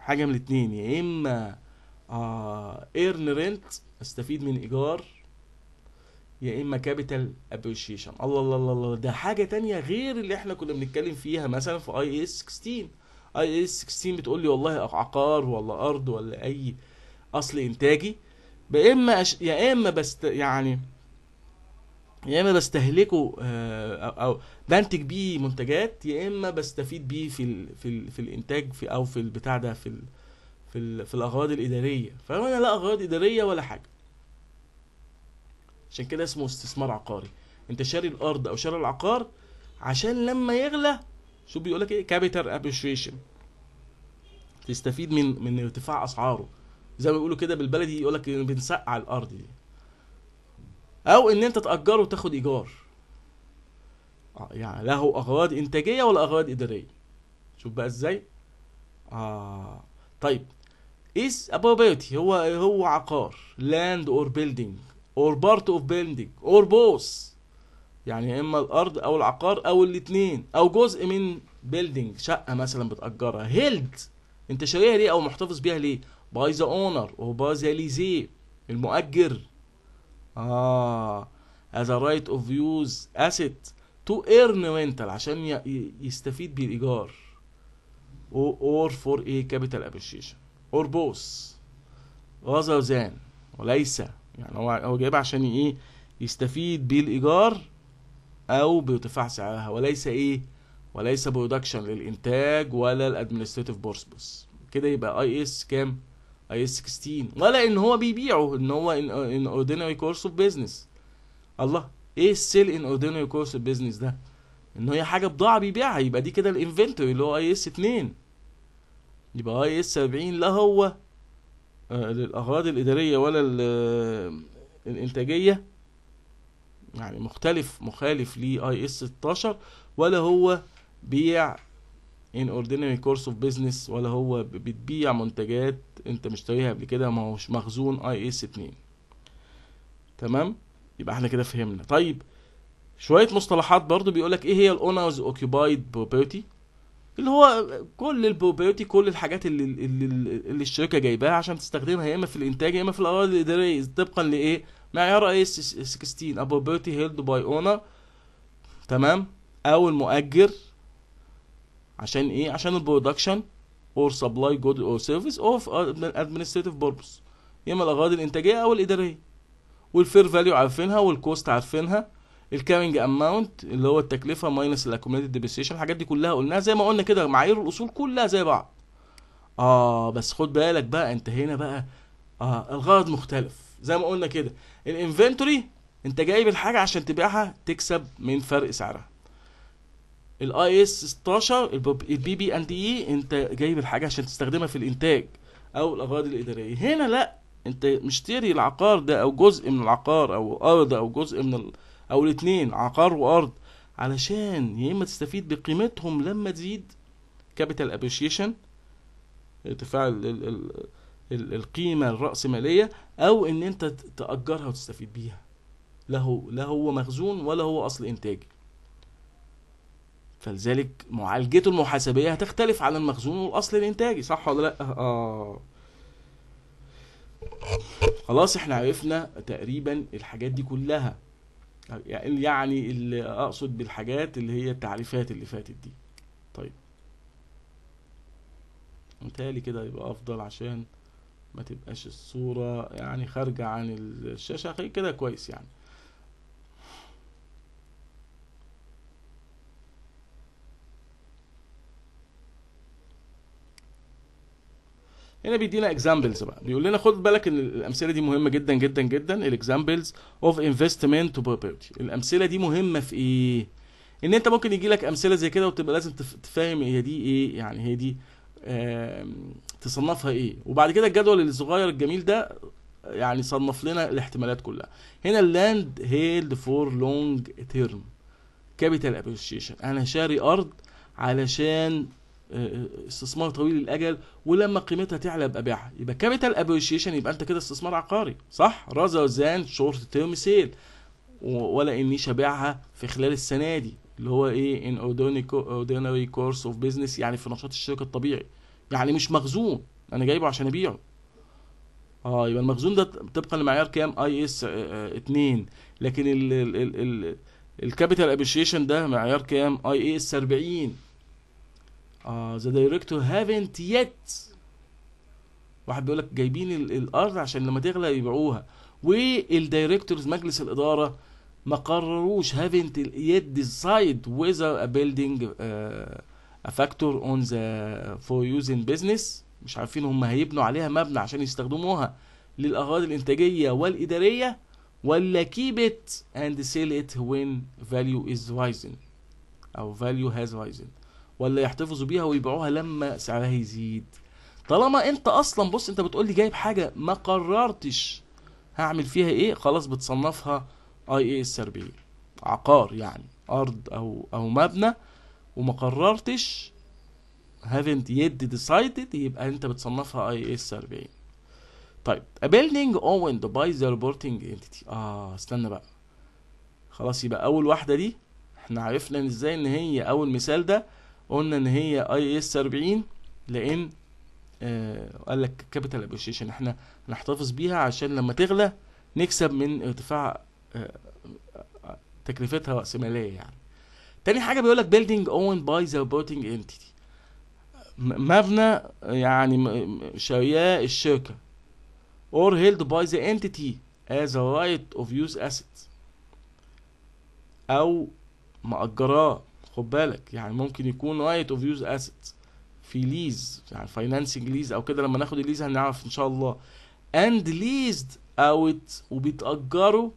حاجه من الاتنين يا اما ايرن آه، رنت استفيد من ايجار يا اما كابيتال ابريشيشن الله الله الله الله ده حاجه تانية غير اللي احنا كنا بنتكلم فيها مثلا في اي اس 16 اي اس 16 بتقول لي والله عقار ولا ارض ولا اي اصل انتاجي يا اما أش... يا اما بست يعني يا اما بستهلكه آه، او, أو بنتج بيه منتجات يا اما بستفيد بيه في ال... في ال... في الانتاج في او في البتاع ده في ال... في ال... في الاغراض الاداريه فانا لا اغراض اداريه ولا حاجه عشان كده اسمه استثمار عقاري انت شاري الارض او شاري العقار عشان لما يغلى شو بيقول لك ايه كابيتال ابريشيشن تستفيد من من ارتفاع اسعاره زي ما بيقولوا كده بالبلدي يقول لك بنسقع الارض دي او ان انت تاجره وتاخد ايجار آه، يعني له اغراض انتاجيه ولا اغراض اداريه شوف بقى ازاي اه طيب is a هو هو عقار لاند اور بيلدينج or بارت of building or both يعني يا اما الارض او العقار او الاثنين او جزء من بيلدينج شقه مثلا بتاجرها هيلد انت شاريها ليه او محتفظ بيها ليه باي ذا اونر او باي ذا ليزي المؤجر اه as a right of use asset to earn rental عشان يستفيد بالايجار or for a capital appreciation or both rather than وليس يعني هو هو جايبها عشان ايه يستفيد بالايجار او بارتفاع سعرها وليس ايه وليس برودكشن للانتاج ولا الادمنستريتيف بس كده يبقى اي اس كام اي اس 16 ولا ان هو بيبيعه ان هو ان اوردينري كورس اوف بيزنس الله ايه السيل ان اوردينري كورس اوف بيزنس ده ان هي حاجه بضاعه بيبيعها يبقى دي كده الانفنتوري اللي هو اي اس 2 يبقى اي اس 40 لا هو للاغراض الاداريه ولا الانتاجيه يعني مختلف مخالف لاي اس 16 ولا هو بيع ان اوردينري كورس اوف بيزنس ولا هو بتبيع منتجات انت مشتريها قبل كده ما هوش مخزون اي اس 2 تمام يبقى احنا كده فهمنا طيب شويه مصطلحات برضو بيقولك ايه هي الاونرز اوكيبايد بروبرتي اللي هو كل البروبيوتي كل الحاجات اللي اللي, اللي الشركه جايباها عشان تستخدمها يا اما في الانتاج يا اما في الاراضي الاداريه طبقا لايه معيار اي 16 بروبيوتي هيلد باي اونر تمام او المؤجر عشان ايه عشان البرودكشن اور سبلاي جود اور سيرفيس اور ادمنستريتيف بيربز يا اما الاغراض الانتاجيه او الاداريه والفير فاليو عارفينها والكوست عارفينها الكارنج اماونت اللي هو التكلفه ماينس الاكوميليتد ديبريسيشن الحاجات دي كلها قلناها زي ما قلنا كده معايير الاصول كلها زي بعض اه بس خد بالك بقى انت هنا بقى اه الغرض مختلف زي ما قلنا كده الانفنتوري انت جايب الحاجه عشان تبيعها تكسب من فرق سعرها الاي اس 16 البي بي اند اي انت جايب الحاجه عشان تستخدمها في الانتاج او الاغراض الاداريه هنا لا انت مشتري العقار ده او جزء من العقار او ارض او جزء من او الاتنين عقار وارض علشان يا اما تستفيد بقيمتهم لما تزيد كابيتال ابريشيشن ارتفاع القيمه الراسماليه او ان انت تاجرها وتستفيد بيها لا هو لا هو مخزون ولا هو اصل انتاج فلذلك معالجته المحاسبيه هتختلف عن المخزون والاصل الانتاجي صح ولا لا اه خلاص احنا عرفنا تقريبا الحاجات دي كلها يعني-, يعني اللي اقصد بالحاجات اللي هي التعريفات اللي فاتت دي طيب متهيألي كده يبقى افضل عشان ما تبقاش الصورة يعني خارجة عن الشاشة كده كويس يعني هنا بيدينا اكزامبلز بقى بيقول لنا خد بالك ان الامثله دي مهمه جدا جدا جدا الاكزامبلز اوف انفستمنت تو بروبرتي الامثله دي مهمه في ايه ان انت ممكن يجي لك امثله زي كده وتبقى لازم تفهم هي دي ايه يعني هي دي تصنفها ايه وبعد كده الجدول الصغير الجميل ده يعني صنف لنا الاحتمالات كلها هنا اللاند هيلد فور لونج تيرم كابيتال ابريشيشن انا شاري ارض علشان استثمار طويل الاجل ولما قيمتها تعلى ابقى ابيعها يبقى كابيتال ابريشيشن يبقى انت كده استثمار عقاري صح رازر زان شورت تيرم سيل ولا انيش ابيعها في خلال السنه دي اللي هو ايه ان اوردينري كورس اوف بزنس يعني في نشاط الشركه الطبيعي يعني مش مخزون انا جايبه عشان ابيعه اه يبقى المخزون ده طبقا لمعيار كام اي اس 2 لكن الكابيتال ابريشيشن ده معيار كام اي اس 40 اه ذا دايركتور هافنت يت واحد بيقول لك جايبين الارض عشان لما تغلى يبيعوها والدايركتورز مجلس الاداره ما قرروش هافنت يت ديسايد وذر ا بيلدينج ا فاكتور اون ذا فور يوزنج بزنس مش عارفين هم هيبنوا عليها مبنى عشان يستخدموها للاغراض الانتاجيه والاداريه ولا keep it and sell it when value is rising او value has risen ولا يحتفظوا بيها ويبيعوها لما سعرها يزيد طالما انت اصلا بص انت بتقول لي جايب حاجه ما قررتش هعمل فيها ايه خلاص بتصنفها اي إيه اس 40 عقار يعني ارض او او مبنى وما قررتش haven't yet decided يبقى انت بتصنفها اي إيه اس 40 طيب a building owned by the reporting entity اه استنى بقى خلاص يبقى اول واحده دي احنا عرفنا ازاي ان هي اول مثال ده قلنا ان هي اي اس 40 لان آه قال لك كابيتال ابريشيشن احنا هنحتفظ بيها عشان لما تغلى نكسب من ارتفاع آه تكلفتها راسماليه يعني تاني حاجه بيقول لك بيلدينج اون باي ذا ريبورتنج انتيتي مبنى يعني شارياه الشركه or held by the entity as a right of use assets او مأجراه خد بالك يعني ممكن يكون رايت اوف يوز اسيت في ليز يعني فاينانسنج ليز او كده لما ناخد الليز هنعرف ان شاء الله اند ليزد اوت وبيتاجروا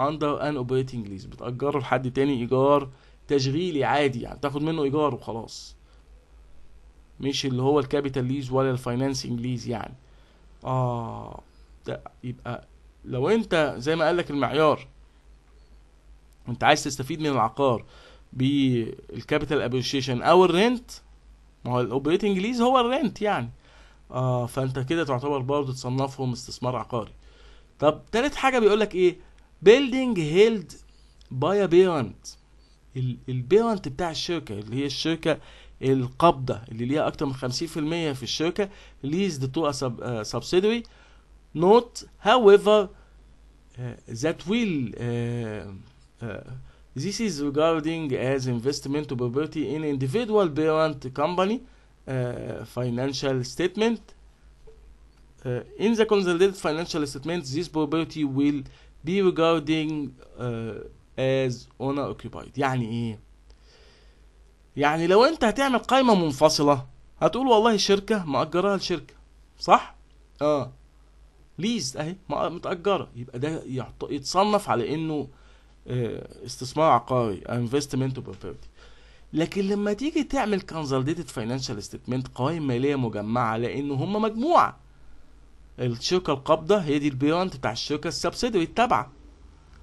اندر ان اوبريتنج ليز بتاجروا لحد تاني ايجار تشغيلي عادي يعني تاخد منه ايجار وخلاص مش اللي هو الكابيتال ليز ولا الفاينانسنج ليز يعني اه ده يبقى لو انت زي ما قال لك المعيار انت عايز تستفيد من العقار بالكابيتال ابريشيشن او الرنت ما هو الاوبريتنج ليز هو الرنت يعني اه فانت كده تعتبر برضه تصنفهم استثمار عقاري طب تالت حاجه بيقول لك ايه بيلدينج هيلد باي بيرنت البيرنت بتاع الشركه اللي هي الشركه القابضه اللي ليها اكتر من 50% في الشركه ليزد تو سبسيدري نوت هاويفر ذات ويل This is regarding as investment property in individual parent company uh, financial statement. Uh, in the consolidated financial statement, this property will be regarding uh, as owner occupied. يعني ايه؟ يعني لو انت هتعمل قائمة منفصلة هتقول والله شركة مأجرها لشركة صح؟ اه ليز اهي متأجرة يبقى ده يتصنف على انه آه، استثمار عقاري انفستمنت بروبرتي لكن لما تيجي تعمل كونسوليديتد فاينانشال ستيتمنت قوائم ماليه مجمعه لان هم مجموعه الشركه القابضه هي دي البيرنت بتاع الشركه السبسيدري التابعه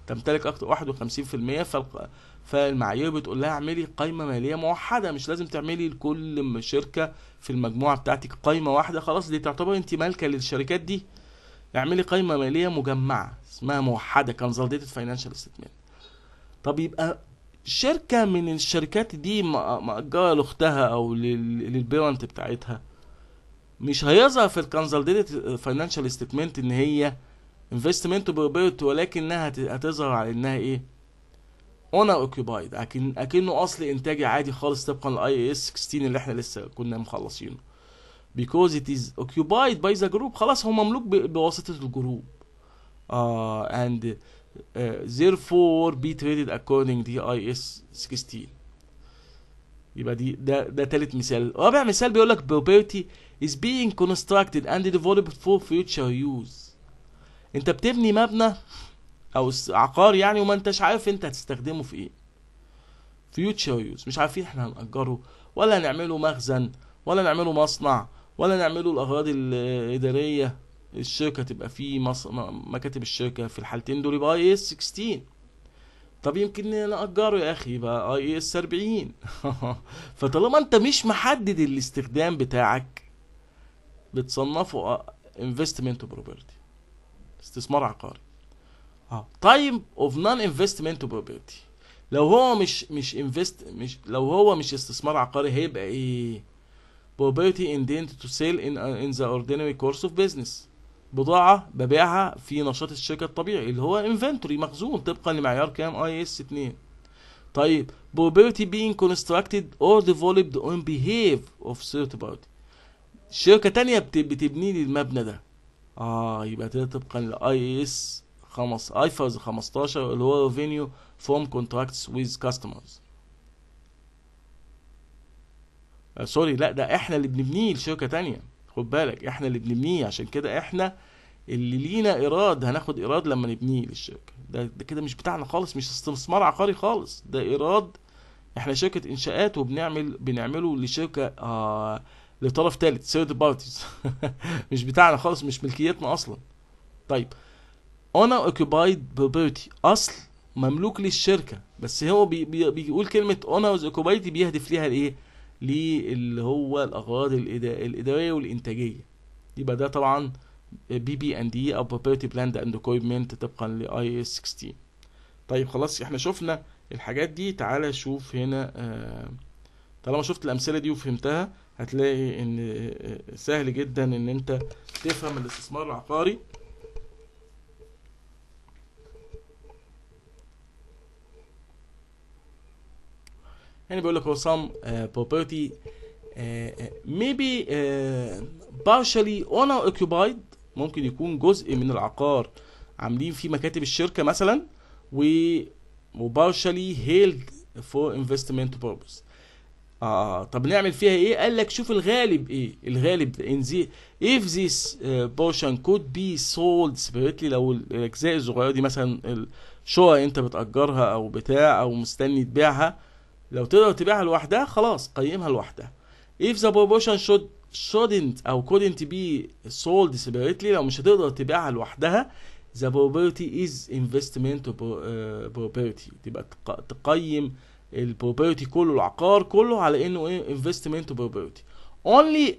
تمتلك اكتر 51% فالق... فالمعايير بتقول لها اعملي قائمه ماليه موحده مش لازم تعملي لكل شركه في المجموعه بتاعتك قائمه واحده خلاص دي تعتبر انت مالكه للشركات دي اعملي قائمه ماليه مجمعه اسمها موحده كونسوليديتد فاينانشال ستيتمنت طب يبقى شركة من الشركات دي مأجرة لأختها أو للبيرنت بتاعتها مش هيظهر في الكونسلتيتد فاينانشال ستيتمنت ان هي انفستمنت بروبرت ولكنها هتظهر على انها ايه اونر اوكيبايد اكن اكنه اصل انتاجي عادي خالص طبقا للاي اي اس 16 اللي احنا لسه كنا مخلصينه بيكوز إت إز أوكيبايد باي ذا جروب خلاص هو مملوك بواسطه الجروب اه uh, and therefore be traded according IS 16 يبقى دي ده ده تالت مثال رابع مثال بيقول لك property is being constructed and developed for future use انت بتبني مبنى او عقار يعني وما انتش عارف انت هتستخدمه في ايه future use مش عارفين احنا هنأجره ولا هنعمله مخزن ولا نعمله مصنع ولا نعمله الاغراض الاداريه الشركه تبقى في مكاتب الشركه في الحالتين دول يبقى اي اس 16 طب يمكن نأجره يا اخي يبقى اي اس 40 فطالما انت مش محدد الاستخدام بتاعك بتصنفه انفستمنت بروبرتي استثمار عقاري اه تايم اوف نون انفستمنت بروبرتي لو هو مش مش انفست مش لو هو مش استثمار عقاري هيبقى ايه بروبرتي اندينت تو سيل ان ذا اوردينري كورس اوف بزنس بضاعه ببيعها في نشاط الشركه الطبيعي اللي هو انفنتوري مخزون طبقا لمعيار كام اي اس 2 طيب property being constructed or developed on behalf of third party شركه تانية بتبني لي المبنى ده اه يبقى ده طبقا لاي اس 5 ايفرز 15 اللي هو revenue from contracts with customers سوري آه، لا ده احنا اللي بنبنيه لشركه تانية خد بالك احنا اللي بنبنيه عشان كده احنا اللي لينا ايراد هناخد ايراد لما نبنيه للشركه ده, ده كده مش بتاعنا خالص مش استثمار عقاري خالص ده ايراد احنا شركه انشاءات وبنعمل بنعمله لشركه آه لطرف ثالث ثيرد بارتيز مش بتاعنا خالص مش ملكيتنا اصلا طيب انا اوكيبايد بروبرتي اصل مملوك للشركه بس هو بي بي بيقول كلمه انا اوكيبايد بيهدف ليها الايه للي هو الاغراض الاداريه والانتاجيه يبقى ده طبعا بي بي ان دي او بروبرتي بلاند اند اكويبمنت طبقا لاي اس 16 طيب خلاص احنا شفنا الحاجات دي تعالى شوف هنا آه، طالما شفت الامثله دي وفهمتها هتلاقي ان آه، آه، سهل جدا ان انت تفهم الاستثمار العقاري يعني بيقول لك some سام uh, property ميبي uh, uh, maybe uh, partially owner occupied ممكن يكون جزء من العقار عاملين فيه مكاتب الشركه مثلا و وبارشلي هيلد فور انفستمنت purpose آه،, اه طب نعمل فيها ايه قال لك شوف الغالب ايه الغالب ان زي if this portion could be sold separately لو الاجزاء الصغيره دي مثلا الشقق انت بتاجرها او بتاع او مستني تبيعها لو تقدر تبيعها لوحدها خلاص قيمها لوحدها if the proportion should shouldn't او couldn't be sold separately لو مش هتقدر تبيعها لوحدها the property is investment property تبقى تقيم البروبرتي كله العقار كله على انه ايه investment property only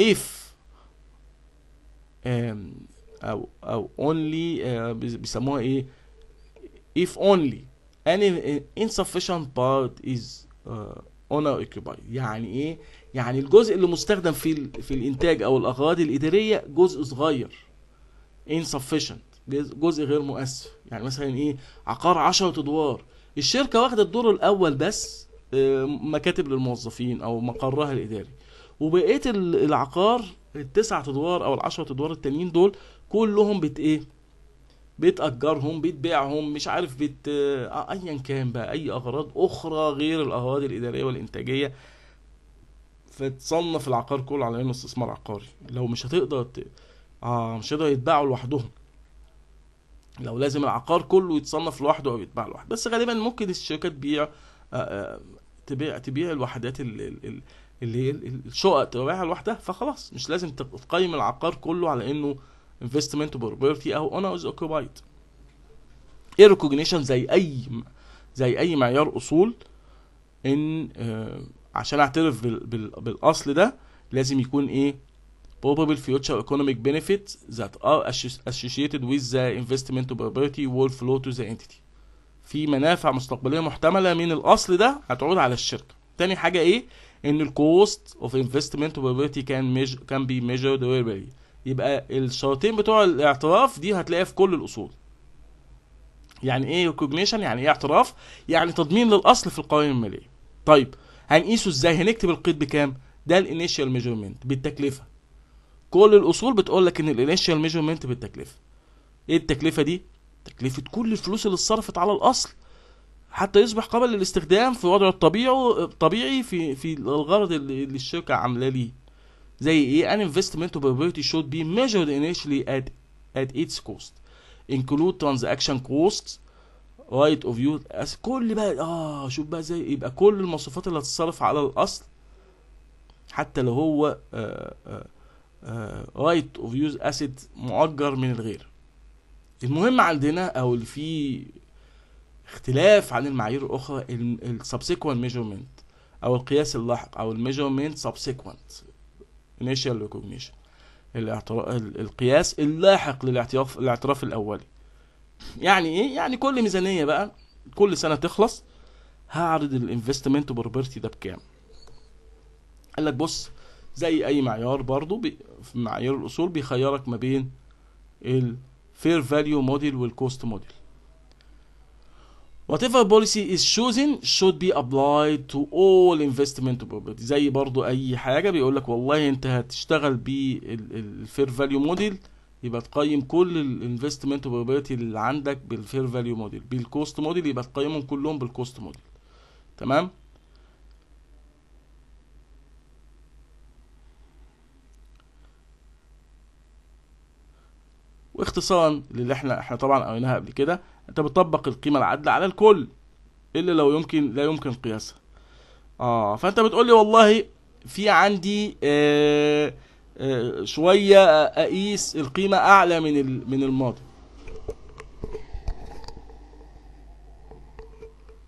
if او او only بيسموها ايه if only an insufficient part is uh, owner occupied يعني ايه يعني الجزء اللي مستخدم في في الانتاج او الاغراض الاداريه جزء صغير insufficient جزء غير مؤثر يعني مثلا ايه عقار 10 ادوار الشركه واخده الدور الاول بس آه، مكاتب للموظفين او مقرها الاداري وبقيه العقار التسعة ادوار او العشرة ادوار التانيين دول كلهم بت ايه بتأجرهم بتبيعهم مش عارف بت آه، ايا كان بقى اي اغراض اخرى غير الاغراض الاداريه والانتاجيه فتصنف العقار كله على انه استثمار عقاري لو مش هتقدر ت... آه مش هيقدروا يتباعوا لوحدهم لو لازم العقار كله يتصنف لوحده او يتباع لوحده بس غالبا ممكن الشركات تبيع آه، آه، تبيع تبيع الوحدات اللي هي الشقق تبيعها لوحدها فخلاص مش لازم تقيم العقار كله على انه انفستمنت بروبرتي او اونرز اوكوبايد ايه ريكوجنيشن زي اي زي اي معيار اصول ان آه عشان اعترف بال بال بالاصل ده لازم يكون ايه probable future economic benefits that are associated with the investment property will flow to the entity في منافع مستقبليه محتمله من الاصل ده هتعود على الشركه تاني حاجه ايه ان الكوست اوف انفستمنت property can كان بي be measured reliably يبقى الشرطين بتوع الاعتراف دي هتلاقيها في كل الاصول يعني ايه ريكوجنيشن يعني ايه اعتراف يعني تضمين للاصل في القوانين الماليه طيب هنقيسه ازاي هنكتب القيد بكام ده الانيشال ميجرمنت بالتكلفه كل الاصول بتقول لك ان الانيشال ميجرمنت بالتكلفه ايه التكلفه دي تكلفه كل الفلوس اللي اتصرفت على الاصل حتى يصبح قابل للاستخدام في وضعه الطبيعي طبيعي في في الغرض اللي الشركه عامله ليه زي ايه an investment property should be measured initially at at its cost include transaction costs right of use كل بقى اه شوف بقى زي يبقى كل المصروفات اللي هتتصرف على الاصل حتى لو هو آه، آه، آه، right of use asset مؤجر من الغير المهم عندنا او اللي فيه اختلاف عن المعايير الاخرى ال subsequent measurement او القياس اللاحق او الميجرمنت subsequent initial recognition الاعتراف القياس اللاحق للاعتراف الاعتراف الاولي يعني ايه يعني كل ميزانيه بقى كل سنه تخلص هعرض الانفستمنت بروبرتي ده بكام قال لك بص زي اي معيار برضو بي... في معايير الاصول بيخيرك ما بين الفير فاليو موديل والكوست موديل whatever policy is chosen should be applied to all investment properties زي برضو اي حاجه بيقول لك والله انت هتشتغل بالفير فاليو موديل يبقى تقيم كل الانفستمنت بروبرتي اللي عندك بالفير فاليو موديل بالكوست موديل يبقى تقيمهم كلهم بالكوست موديل تمام واختصارا للي احنا احنا طبعا قريناها قبل كده انت بتطبق القيمه العادله على الكل الا لو يمكن لا يمكن قياسها اه فانت بتقول لي والله في عندي آه آه شويه اقيس القيمه اعلى من من الماضي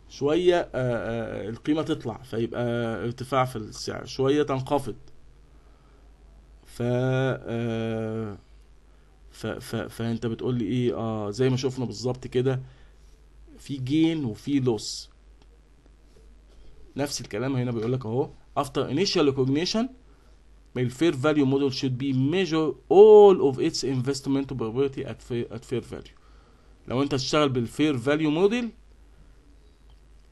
شويه آه، آه، القيمه تطلع فيبقى ارتفاع في السعر شويه تنخفض ف آه، ف ف فانت بتقول لي ايه اه زي ما شفنا بالظبط كده في جين وفي لوس نفس الكلام هنا بيقول لك اهو after initial recognition the fair value model should be measure all of its investment probability at fair, at fair value لو انت تشتغل بالفير فاليو موديل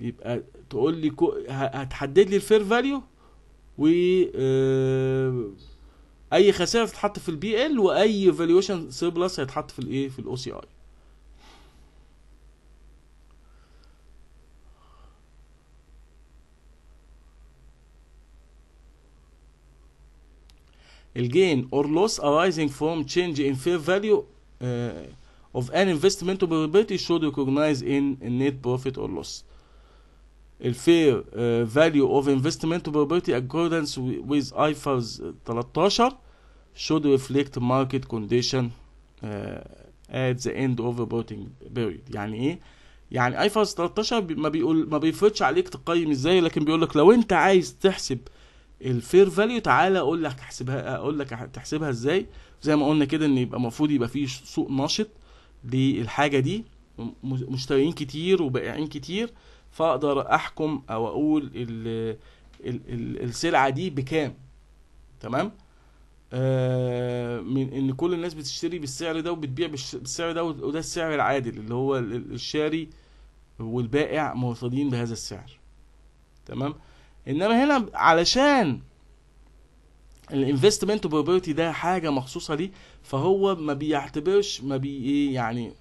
يبقى تقول لي هتحدد لي الفير فاليو و آه، اي خسائر تتحط في البي ال واي فالويشن سيربلس هيتحط في الايه في الاو سي اي الجين or loss arising from change in fair value uh, of an investment or property should recognize in net profit or loss الفير فاليو اوف انفستمنت بروبرتي اكوردنس ويز ايفرز 13 should reflect market condition uh, at the end of reporting period يعني ايه يعني ايفرز 13 ما بيقول ما بيفرضش عليك تقيم ازاي لكن بيقول لك لو انت عايز تحسب الفير فاليو تعالى اقول لك احسبها اقول لك تحسبها ازاي زي ما قلنا كده ان يبقى المفروض يبقى في سوق نشط للحاجه دي مشترين كتير وبائعين كتير فاقدر احكم او اقول ال ال الـ السلعه دي بكام تمام آه من ان كل الناس بتشتري بالسعر ده وبتبيع بالسعر ده وده السعر العادل اللي هو الشاري والبائع مرتضين بهذا السعر تمام انما هنا علشان الانفستمنت بروبرتي ده حاجه مخصوصه ليه فهو ما بيعتبرش ما بي ايه يعني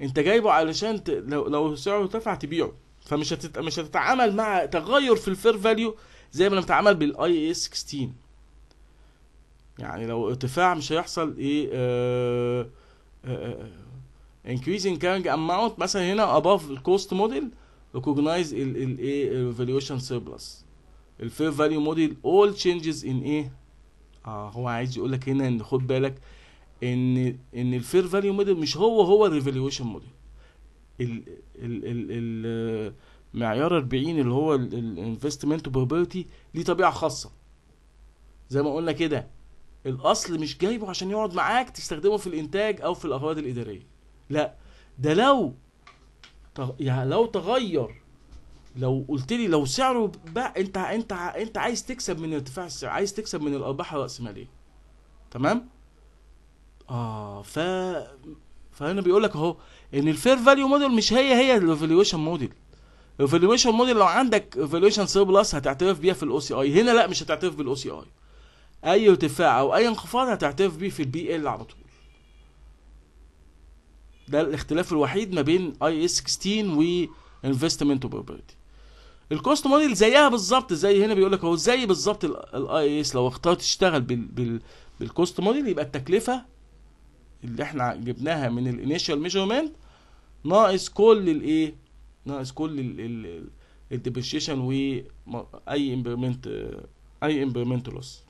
انت جايبه علشان ت... لو لو سعره ارتفع تبيعه فمش هتت... مش هتتعامل مع تغير في الفير فاليو زي ما بنتعامل بالاي اي 16 يعني لو ارتفاع مش هيحصل ايه انكريزنج آه اماونت آه، آه، آه، amount مثلا هنا above الكوست موديل recognize الايه valuation surplus الفير فاليو موديل all changes in ايه اه هو عايز يقول لك هنا ان خد بالك ان ان الفير فاليو موديل مش هو هو الريفالويشن موديل ال ال ال المعيار 40 اللي هو الانفستمنت بروبرتي ليه طبيعه خاصه زي ما قلنا كده الاصل مش جايبه عشان يقعد معاك تستخدمه في الانتاج او في الاغراض الاداريه لا ده لو يعني لو تغير لو قلت لي لو سعره بقى انت انت انت عايز تكسب من ارتفاع السعر عايز تكسب من الارباح الراسماليه تمام اه ف فهنا بيقول لك اهو ان الفير فاليو موديل مش هي هي الايفالويشن موديل الايفالويشن موديل لو عندك ايفالويشن سي بلس هتعترف بيها في الاو سي اي هنا لا مش هتعترف بالاو سي اي اي ارتفاع او اي انخفاض هتعترف بيه في البي ال على طول ده الاختلاف الوحيد ما بين اي اس 16 وانفستمنت بروبرتي الكوست موديل زيها بالظبط زي هنا بيقول لك اهو زي بالظبط الاي اس لو اخترت تشتغل بال... بال... بالكوست موديل يبقى التكلفه اللي احنا جبناها من الانيشال ميجرمنت ناقص كل الايه ناقص كل الديبريشن واي امبيرمنت اي امبيرمنت لوس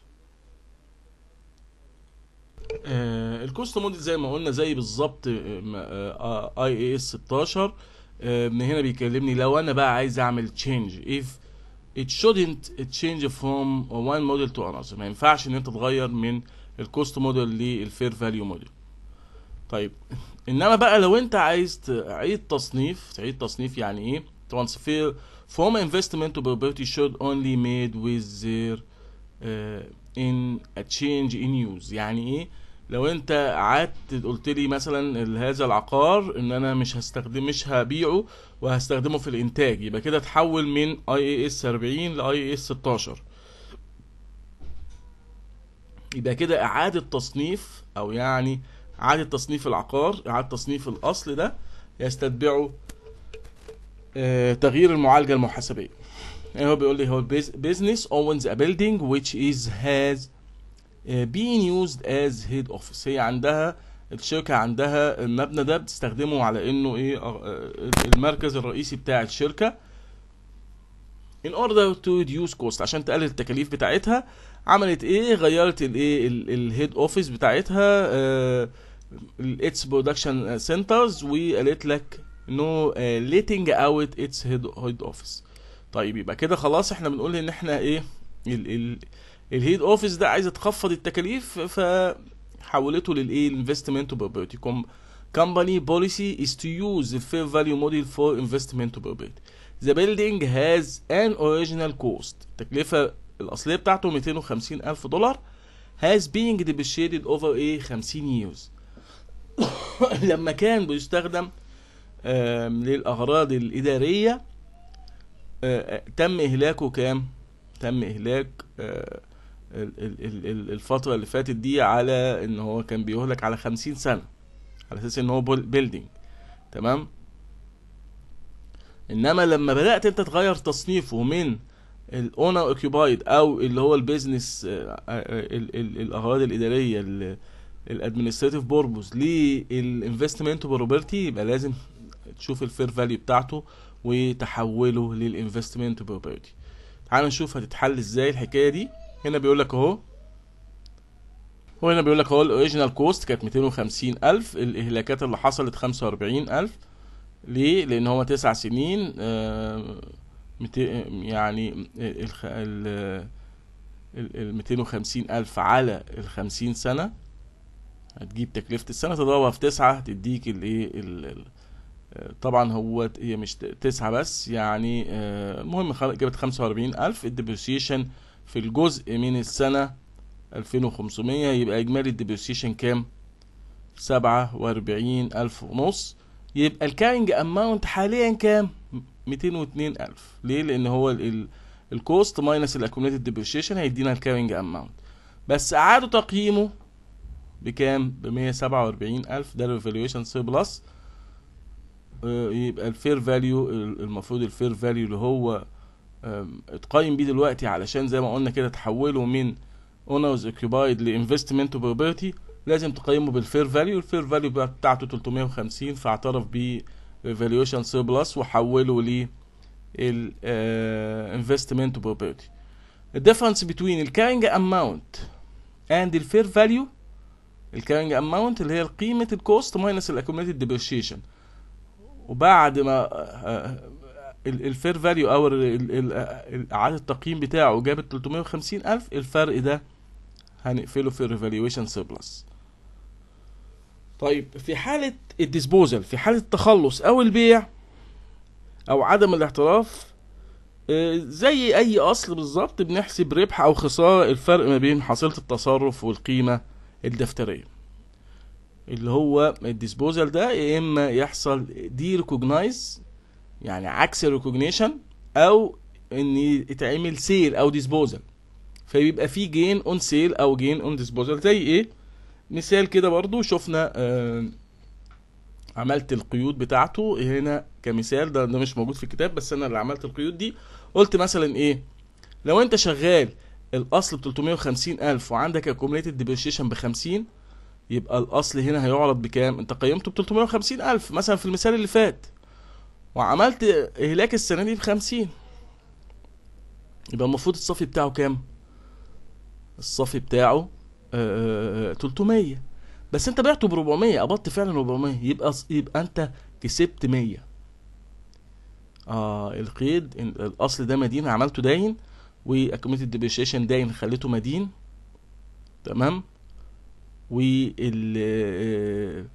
آه الكوست موديل زي ما قلنا زي بالظبط اي اي اس 16 من هنا بيكلمني لو انا بقى عايز اعمل تشينج اف ات شودنت تشينج فروم وان موديل تو انذر ما ينفعش ان انت تغير من الكوست موديل للفير فاليو موديل طيب انما بقى لو انت عايز تعيد تصنيف تعيد تصنيف يعني ايه transfer from investment to property should only made with their uh, in a change in use يعني ايه لو انت قعدت قلت لي مثلا هذا العقار ان انا مش هستخدم مش هبيعه وهستخدمه في الانتاج يبقى كده تحول من اي اي اس 40 لاي اي اس 16 يبقى كده اعاده تصنيف او يعني إعادة تصنيف العقار إعادة تصنيف الأصل ده يستتبعه آه، تغيير المعالجة المحاسبية يعني هو بيقول لي هو business owns a building which is has بين آه، used as head office هي عندها الشركة عندها المبنى ده بتستخدمه على انه ايه آه، المركز الرئيسي بتاع الشركة in order to reduce cost عشان تقلل التكاليف بتاعتها عملت ايه غيرت الايه الهيد اوفيس بتاعتها الاتس برودكشن سنترز وقالت لك نو ليتنج اوت اتس هيد اوفيس طيب يبقى كده خلاص احنا بنقول ان احنا ايه الهيد اوفيس ده عايزه تخفض التكاليف فحولته للايه انفستمنت بروبرتي كومباني بوليسي از تو يوز the fair فاليو موديل فور investment to property. The building has an original cost. تكلفة الاصليه بتاعته 250 الف دولار has being depreciated over a 50 years لما كان بيستخدم للاغراض الاداريه تم اهلاكه كام تم اهلاك الفتره اللي فاتت دي على ان هو كان بيهلك على 50 سنه على اساس ان هو بيلدينج تمام انما لما بدات انت تغير تصنيفه من الاونر اوكيبايد او اللي هو البيزنس آه، آه، الاغراض الاداريه الادمنستريتيف بوربوس للانفستمنت بروبرتي يبقى لازم تشوف الفير فاليو بتاعته وتحوله للانفستمنت بروبرتي تعال نشوف هتتحل ازاي الحكايه دي هنا بيقول لك اهو وهنا بيقول لك اهو الاوريجينال كوست كانت 250000 الاهلاكات اللي حصلت 45000 ليه لان هو تسع سنين آه يعني ال ال ال 250 ألف على ال 50 سنة هتجيب تكلفة السنة تضربها في تسعة تديك الايه طبعا هو هي مش تسعة بس يعني آه، المهم جابت خمسة وأربعين ألف الديبريسيشن في الجزء من السنة ألفين وخمسمية يبقى إجمالي الديبريسيشن كام؟ سبعة وأربعين ألف ونص يبقى الكارينج أماونت حاليا كام؟ ألف ليه لان هو الكوست ماينس الاكوميليتد ديبريشيشن هيدينا الكارينج اماونت بس اعادوا تقييمه بكام ب 147000 ده الفالويشن سي بلس يبقى الفير فاليو المفروض الفير فاليو اللي هو اتقيم بيه دلوقتي علشان زي ما قلنا كده تحوله من اونرز اوكيبايد لانفستمنت بروبرتي لازم تقيمه بالفير فاليو الفير فاليو بتاعته 350 فاعترف بيه فالويشن Surplus وحوله ل الانفستمنت بروبرتي الديفرنس بين الكارينج اماونت اند الفير فاليو الكارينج اماونت اللي هي قيمه الكوست ماينس accumulated depreciation. وبعد ما آه، آه، الفير فاليو او اعاده آه، التقييم بتاعه جابت 350,000 الفرق ده هنقفله في الريفالويشن سيبلس طيب في حالة الديسبوزل في حالة التخلص أو البيع أو عدم الاعتراف آه، زي أي أصل بالظبط بنحسب ربح أو خسارة الفرق ما بين حصيلة التصرف والقيمة الدفترية اللي هو الديسبوزل ده يا إما يحصل دي ريكوجنايز يعني عكس الريكوجنيشن أو إن يتعمل سيل أو ديسبوزل فبيبقى فيه جين أون سيل أو جين أون ديسبوزل زي إيه؟ مثال كده برضو شفنا آه، عملت القيود بتاعته هنا كمثال ده ده مش موجود في الكتاب بس انا اللي عملت القيود دي قلت مثلا ايه لو انت شغال الاصل ب 350 الف وعندك اكوميليتد ديبريشن ب 50 يبقى الاصل هنا هيعرض بكام انت قيمته ب 350 الف مثلا في المثال اللي فات وعملت اهلاك السنه دي ب 50 يبقى المفروض الصافي بتاعه كام الصافي بتاعه 300 آه، آه، آه، بس انت بعته ب 400 قبضت فعلا 400 يبقى يبقى انت كسبت 100 آه القيد الاصل ده مدين عملته داين واكوميتد ديبريشيشن داين خليته مدين تمام وال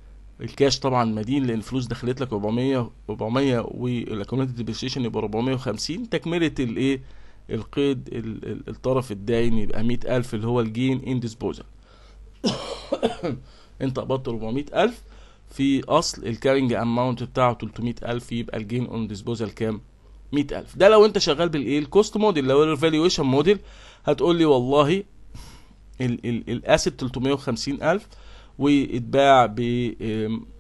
الكاش طبعا مدين لان الفلوس دخلت لك 400 400 والاكونت ديبريشيشن يبقى 450 تكمله الايه القيد الطرف الداين يبقى 100000 اللي هو الجين ان ديسبوزل انت قبضت 400000 في اصل الكارينج اماونت بتاعه 300000 يبقى الجين اون ديسبوزال كام 100000 ده لو انت شغال بالايه الكوست موديل لو الفالويشن موديل هتقول لي والله الاسيت 350000 واتباع ب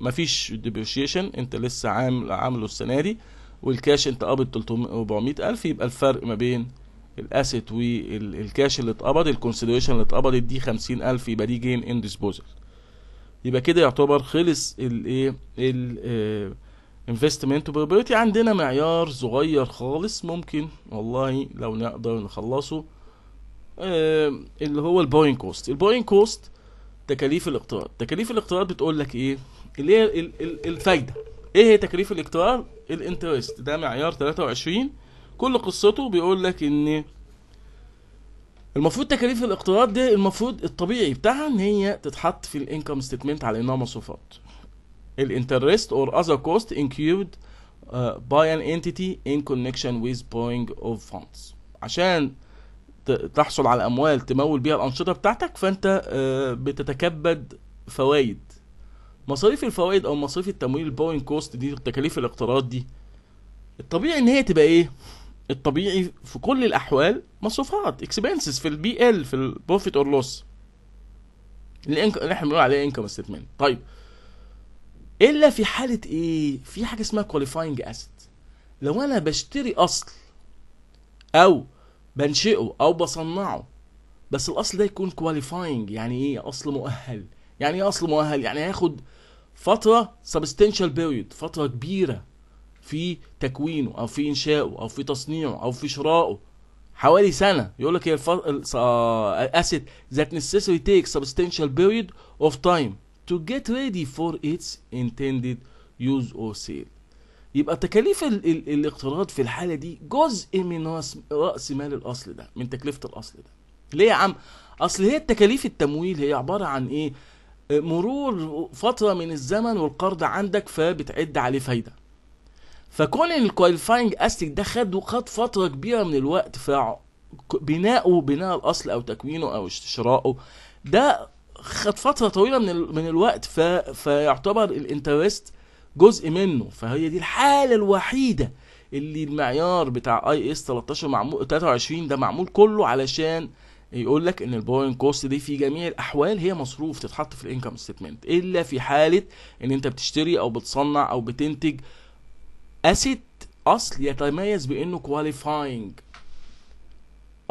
مفيش ديبريشيشن انت لسه عامل عامله السنه دي والكاش انت قابض 400000 يبقى الفرق ما بين الاسيت والكاش اللي اتقبض الكونسيدريشن اللي اتقبضت دي 50000 يبقى دي جين ان ديسبوزل يبقى كده يعتبر خلص الايه الانفستمنت بروبرتي عندنا معيار صغير خالص ممكن والله لو نقدر نخلصه آه اللي هو البوينج كوست البوينج كوست تكاليف الاقتراض تكاليف الاقتراض بتقول لك ايه اللي هي الفايده ايه هي تكاليف الاقتراض الانترست ده معيار 23 كل قصته بيقول لك ان المفروض تكاليف الاقتراض دي المفروض الطبيعي بتاعها ان هي تتحط في الانكم ستيتمنت على انها مصروفات الانترست اور اذر كوست انكيود باي ان انتيتي ان كونكشن ويز بوينج اوف فاندز عشان تحصل على اموال تمول بيها الانشطه بتاعتك فانت uh, بتتكبد فوائد مصاريف الفوائد او مصاريف التمويل البوينج كوست دي تكاليف الاقتراض دي الطبيعي ان هي تبقى ايه الطبيعي في كل الاحوال مصروفات اكسبنسز في البي ال في البروفيت اور لوس اللي احنا بنقول عليه انكم ستيتمنت طيب الا في حاله ايه في حاجه اسمها كواليفاينج اسيت لو انا بشتري اصل او بنشئه او بصنعه بس الاصل ده يكون كواليفاينج يعني ايه اصل مؤهل يعني ايه اصل مؤهل يعني هياخد فتره سبستنشال بيريود فتره كبيره في تكوينه او في انشائه او في تصنيعه او في شرائه حوالي سنه يقول لك الاسيت ذات نيسيسري تيك substantial period of time to get ready for its intended use or sale يبقى تكاليف الاقتراض في الحاله دي جزء من راس مال الاصل ده من تكلفه الاصل ده ليه يا عم اصل هي التكاليف التمويل هي عباره عن ايه مرور فتره من الزمن والقرض عندك فبتعد عليه فايده فكون الكواليفاينج اسيك ده خده خد فتره كبيره من الوقت بناؤه بناء الاصل او تكوينه او اشتراؤه ده خد فتره طويله من من الوقت ف... فيعتبر الانترست جزء منه فهي دي الحاله الوحيده اللي المعيار بتاع اي اس 13 معمول 23 ده معمول كله علشان يقول لك ان البورين كوست دي في جميع الاحوال هي مصروف تتحط في الانكم ستمنت الا في حاله ان انت بتشتري او بتصنع او بتنتج آه اسيت اصل يتميز بانه كواليفاينج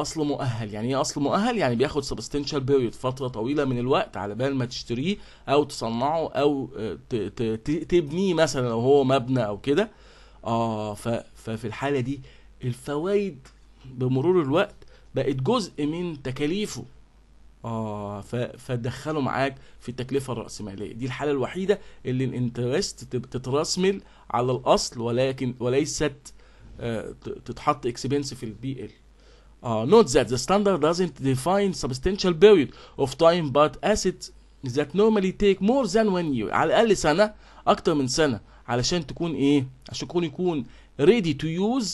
اصل مؤهل يعني ايه اصل مؤهل يعني بياخد سبستنشال بيريود فتره طويله من الوقت على بال ما تشتريه او تصنعه او آه، تبنيه مثلا لو هو مبنى او كده اه ففي الحاله دي الفوائد بمرور الوقت بقت جزء من تكاليفه اه فتدخله معاك في التكلفه الراسماليه دي الحاله الوحيده اللي الانترست تتراسمل على الاصل ولكن وليست آه، تتحط اكسبنس في البي ال Uh, note that the standard doesn't define substantial period of time but assets that normally take more than one year على الأقل سنة أكتر من سنة علشان تكون إيه؟ عشان تكون يكون ready to use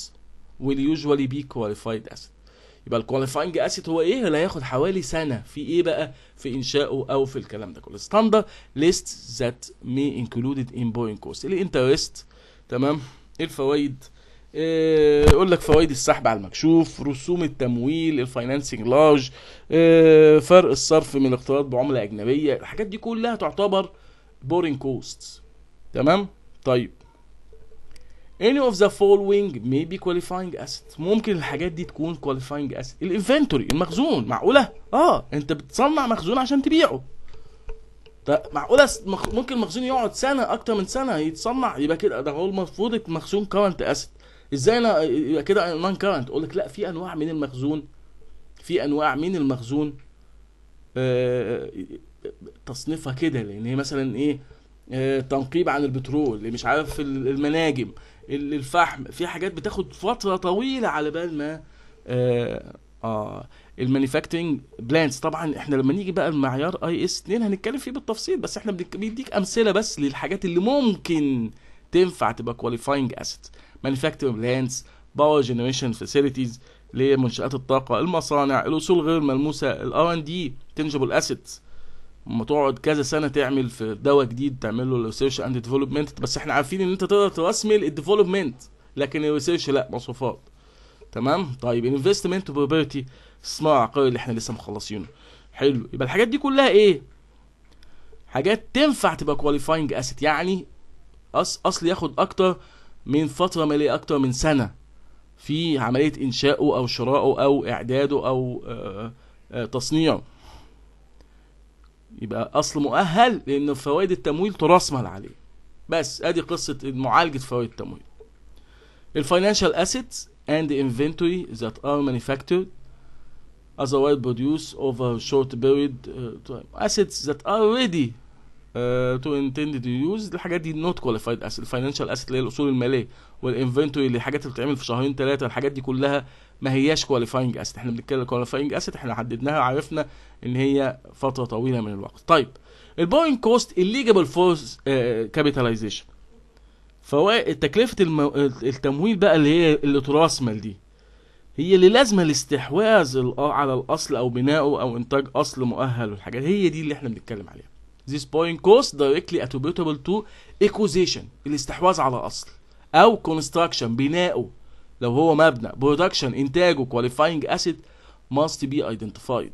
will usually be qualified asset يبقى الكواليفاينج اسيت هو ايه اللي هياخد حوالي سنه في ايه بقى في انشائه او في الكلام ده كله ستاندر ليست ذات مي انكلودد ان بوينت كوست الانترست تمام ايه الفوائد إيه يقول لك فوائد السحب على المكشوف رسوم التمويل الفاينانسنج لارج إيه فرق الصرف من الاقتراض بعمله اجنبيه الحاجات دي كلها تعتبر بورين كوست تمام طيب any of the following may be qualifying asset ممكن الحاجات دي تكون qualifying asset الانفنتوري المخزون معقوله اه انت بتصنع مخزون عشان تبيعه طب معقوله ممكن المخزون يقعد سنه اكتر من سنه يتصنع يبقى كده ده هو المفروض مخزون كارنت اسيت ازاي انا يبقى كده نون كارنت اقول لك لا في انواع من المخزون في انواع من المخزون آه، تصنيفها كده لان هي مثلا ايه آه، تنقيب عن البترول مش عارف المناجم الفحم في حاجات بتاخد فتره طويله على بال ما اه, آه المانيفاكتشرنج بلانس طبعا احنا لما نيجي بقى المعيار اي اس 2 هنتكلم فيه بالتفصيل بس احنا بنديك امثله بس للحاجات اللي ممكن تنفع تبقى كواليفاينج اسيت مانيفاكتشرنج بلانتس باور جنريشن فاسيلتيز اللي هي منشات الطاقه المصانع الاصول غير الملموسه الار ان دي تنجبل اسيتس اما تقعد كذا سنه تعمل في دواء جديد تعمل له ريسيرش اند ديفلوبمنت بس احنا عارفين ان انت تقدر ترسم الديفلوبمنت لكن الريسيرش لا مصروفات تمام طيب انفستمنت بروبرتي استثمار عقاري اللي احنا لسه مخلصينه حلو يبقى الحاجات دي كلها ايه حاجات تنفع تبقى كواليفاينج اسيت يعني أص اصل ياخد اكتر من فتره ماليه اكتر من سنه في عمليه انشائه او شرائه او اعداده او آآ آآ تصنيعه يبقى اصل مؤهل لان فوائد التمويل تراسمل عليه بس ادي قصه معالجه فوائد التمويل الفاينانشال اسيتس اند انفنتوري ذات ار are manufactured otherwise produced over a short period uh, assets that are ready uh, to intended use الحاجات دي not qualified asset الفاينانشال asset اللي هي الاصول الماليه والانفنتوري اللي الحاجات اللي بتتعمل في شهرين ثلاثه الحاجات دي كلها ما هياش كواليفاينج اسيت احنا بنتكلم كواليفاينج اسيت احنا حددناها وعرفنا ان هي فتره طويله من الوقت طيب البوينج كوست الليجابل فورس كابيتاليزيشن فوائد تكلفه المو... التمويل بقى اللي هي اللي تراسمال مال دي هي اللي لازمه الاستحواذ على الاصل او بنائه او انتاج اصل مؤهل والحاجات هي دي اللي احنا بنتكلم عليها This point cost directly attributable to acquisition الاستحواذ على اصل او construction بناؤه لو هو مبنى برودكشن انتاج وكواليفاينج اسيد ماست بي ايدنتيفايد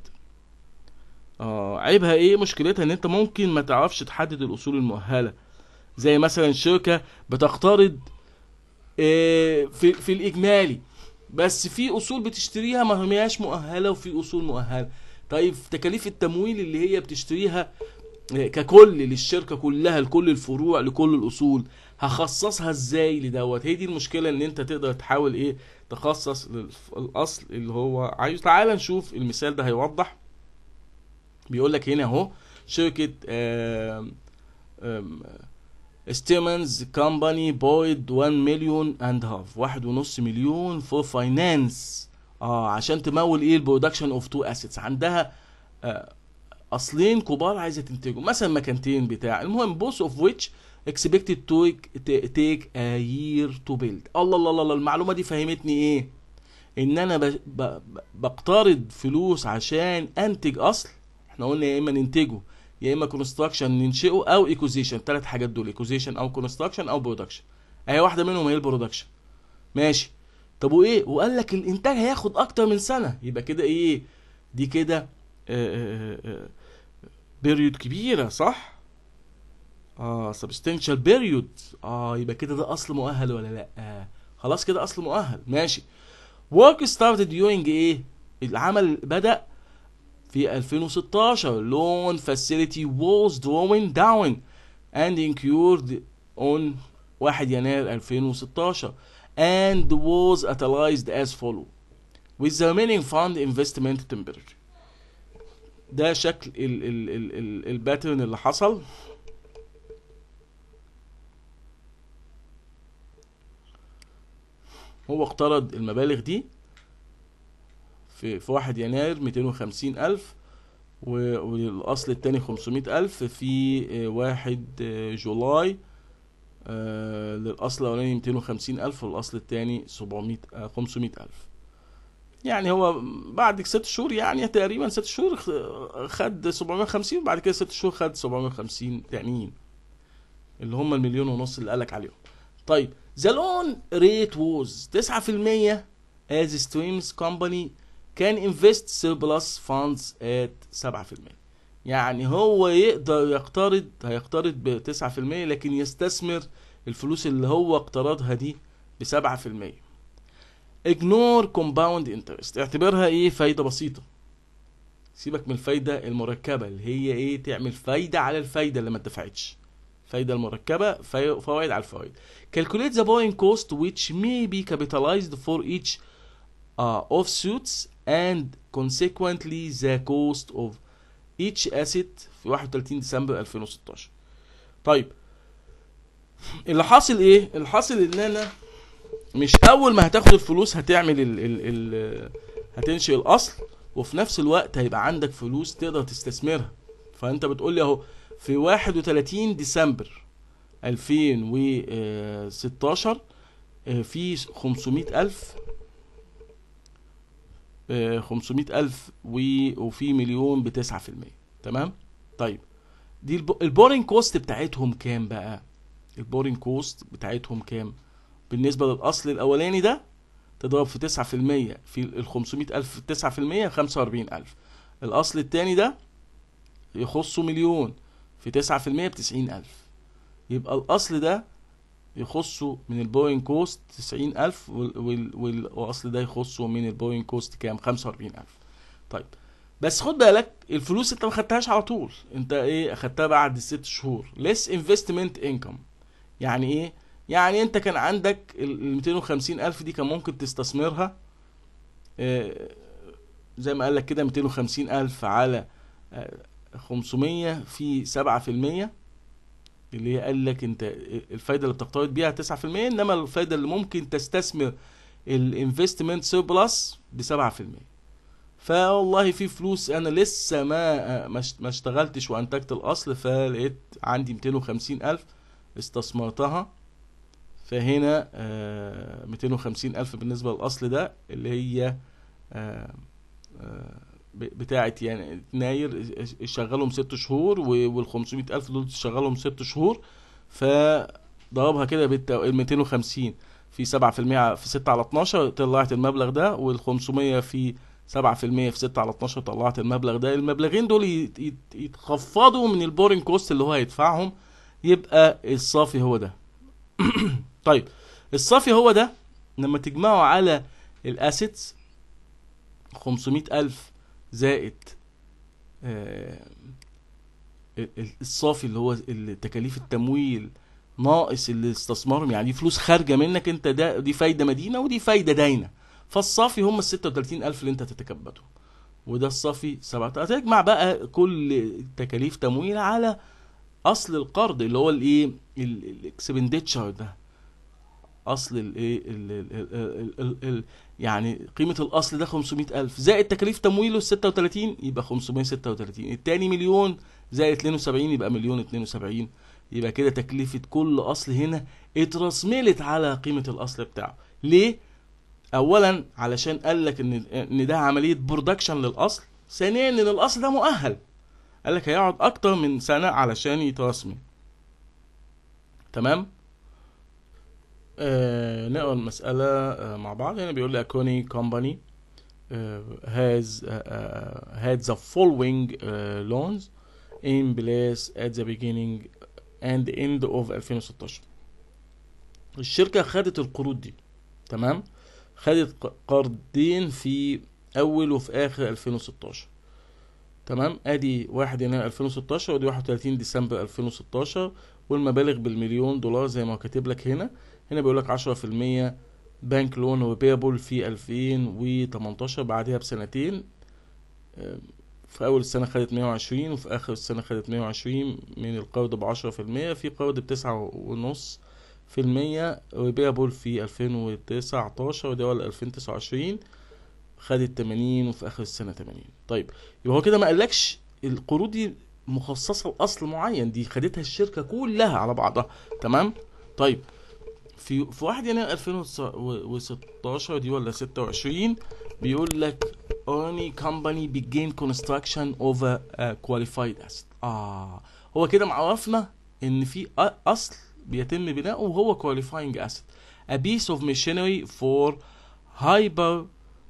اه عيبها ايه مشكلتها ان انت ممكن ما تعرفش تحدد الاصول المؤهله زي مثلا شركه بتقترض إيه في في الاجمالي بس في اصول بتشتريها ما هياش مؤهله وفي اصول مؤهله طيب تكاليف التمويل اللي هي بتشتريها آه، ككل للشركه كلها لكل الفروع لكل الاصول هخصصها ازاي لدوت هي دي المشكله ان انت تقدر تحاول ايه تخصص الاصل اللي هو عايز تعال نشوف المثال ده هيوضح بيقول لك هنا اهو شركه آم ستيمنز كومباني بويد 1 مليون اند هاف 1.5 مليون فور فاينانس اه عشان تمول ايه البرودكشن اوف تو اسيتس عندها آه اصلين كبار عايزه تنتجهم مثلا مكانتين بتاع المهم بوس اوف ويتش اكسبكتد تو تيك ا يير تو بيلد الله الله الله, المعلومة دي فهمتني ايه ان انا ب... ب... بقترض فلوس عشان انتج اصل احنا قلنا يا اما ننتجه يا اما كونستراكشن ننشئه او ايكوزيشن ثلاث حاجات دول ايكوزيشن او كونستراكشن او برودكشن اي واحده منهم هي البرودكشن ماشي طب وايه وقال لك الانتاج هياخد اكتر من سنه يبقى كده ايه دي كده بيريود كبيره صح اه سبستنشال بيريود اه يبقى كده ده اصل مؤهل ولا لا آه. خلاص كده اصل مؤهل ماشي work started during ايه العمل بدأ في 2016 loan facility was drawing down and incurred on 1 يناير 2016 and was utilized as follow with the remaining fund investment temporary ده شكل الباترن اللي حصل هو اقترض المبالغ دي في في 1 يناير وخمسين ألف والأصل التاني 500 ألف في 1 جولاي للأصل الأولاني وخمسين ألف والأصل التاني 700 500 ألف يعني هو بعد ست شهور يعني تقريبا ست شهور خد 750 وبعد كده ست شهور خد 750 تانيين اللي هم المليون ونص اللي قالك عليهم طيب the loan rate was 9% as streams company can invest surplus funds at 7% يعني هو يقدر يقترض هيقترض ب 9% لكن يستثمر الفلوس اللي هو اقترضها دي ب 7% ignore compound interest اعتبرها ايه فايدة بسيطة سيبك من الفايدة المركبة اللي هي ايه تعمل فايدة على الفايدة اللي ما اتدفعتش فايده المركبه فوائد على الفوائد calculate the borrowing cost which may be capitalized for each uh, suits and consequently the cost of each asset في 31 ديسمبر 2016 طيب اللي حاصل ايه اللي حاصل ان انا مش اول ما هتاخد الفلوس هتعمل ال ال ال هتنشئ الاصل وفي نفس الوقت هيبقى عندك فلوس تقدر تستثمرها فانت بتقول لي اهو في 31 ديسمبر 2016 آه، في 500 ألف 500 آه، ألف وفي مليون ب 9% تمام طيب دي البورينج كوست بتاعتهم كام بقى البورينج كوست بتاعتهم كام بالنسبة للأصل الأولاني ده تضرب في 9% في ال 500000 في 9% 45000 الأصل التاني ده يخصه مليون في 9% ب 90000 يبقى الأصل ده يخصه من البوينج كوست 90000 والأصل ده يخصه من البوينج كوست كام 45000 طيب بس خد بالك الفلوس انت ما خدتهاش على طول انت ايه اخدتها بعد الست شهور ليس انفستمنت انكم يعني ايه يعني انت كان عندك ال 250000 دي كان ممكن تستثمرها آه، زي ما قال لك كده 250000 على آه، 500 في 7% اللي هي قال لك انت الفايده اللي بتقترض بيها 9% انما الفايده اللي ممكن تستثمر الانفستمنت سيربلس ب 7% فوالله في فلوس انا لسه ما ما اشتغلتش وانتجت الاصل فلقيت عندي وخمسين الف استثمرتها فهنا آه، وخمسين الف بالنسبه للاصل ده اللي هي آه، آه، بتاعت يعني يناير شغلهم ست شهور وال 500000 دول شغلهم ست شهور فضربها كده بال 250 في 7% في 6 على 12 طلعت المبلغ ده وال 500 في 7% في 6 على 12 طلعت المبلغ ده المبلغين دول يتخفضوا من البورين كوست اللي هو هيدفعهم يبقى الصافي هو ده طيب الصافي هو ده لما تجمعه على الاسيتس 500000 زائد آه، الصافي اللي هو تكاليف التمويل ناقص اللي استثمرهم يعني فلوس خارجه منك انت ده دي فايده مدينه ودي فايده داينه فالصافي هم ال 36000 اللي انت تتكبدهم وده الصافي 7000 هتجمع بقى كل تكاليف تمويل على اصل القرض اللي هو الايه الاكسبنديتشر ده اصل الايه يعني قيمه الاصل ده 500000 زائد تكاليف تمويله 36 يبقى 536 الثاني مليون زائد 72 يبقى مليون 72 يبقى كده تكلفه كل اصل هنا اترسملت على قيمه الاصل بتاعه ليه اولا علشان قال لك ان ان ده عمليه برودكشن للاصل ثانيا ان الاصل ده مؤهل قال لك هيقعد اكتر من سنه علشان يترسم تمام آه، نقرا المسألة آه، مع بعض هنا بيقول لي أكوني كومباني has آه، had the following loans in place at the beginning and end of 2016 الشركة خدت القروض دي تمام خدت قرضين في أول وفي آخر 2016 تمام ادي 1 يناير 2016 ودي 31 ديسمبر 2016 والمبالغ بالمليون دولار زي ما كاتب لك هنا هنا بيقول لك 10% بنك لون وبيبل في 2018 بعدها بسنتين آه، في أول السنة خدت 120 وفي آخر السنة خدت 120 من القرض ب 10% في قرض ب 9.5% في المية ريبيربول في 2019 وتسعتاشر وده ولا ألفين خدت 80 وفي آخر السنة 80 طيب يبقى هو كده ما قالكش القروض دي مخصصة لأصل معين دي خدتها الشركة كلها على بعضها تمام طيب في في 1 يناير 2016 دي ولا 26 بيقول لك اوني كمباني بيجين كونستراكشن اوفر كواليفايد اسيت اه هو كده معرفنا ان في اصل بيتم بناؤه وهو كواليفاينج اسيت ا بيس اوف machinery فور هايبر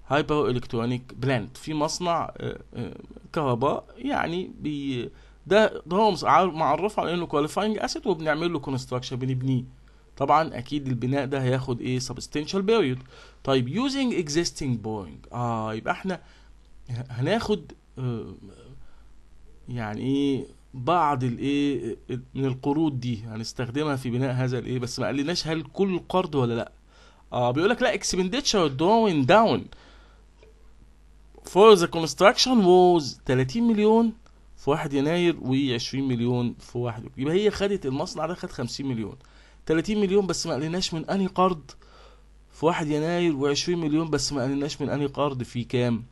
هايبر الكترونيك بلانت في مصنع آه، آه، كهرباء يعني بي ده ده هو معرفه على انه كواليفاينج اسيت وبنعمل له كونستراكشن بنبنيه طبعا اكيد البناء ده هياخد ايه سبستنشال بيريود طيب يوزنج اكزيستنج بورنج اه يبقى احنا هناخد آه، يعني ايه بعض الايه من القروض دي هنستخدمها في بناء هذا الايه بس ما قالناش هل كل قرض ولا لا اه بيقول لك لا اكسبنديتشر دوين داون فور ذا كونستراكشن ووز 30 مليون في 1 يناير و 20 مليون في 1 يبقى هي خدت المصنع ده خد 50 مليون 30 مليون بس ما قالناش من انهي قرض في 1 يناير و20 مليون بس ما قالناش من انهي قرض في كام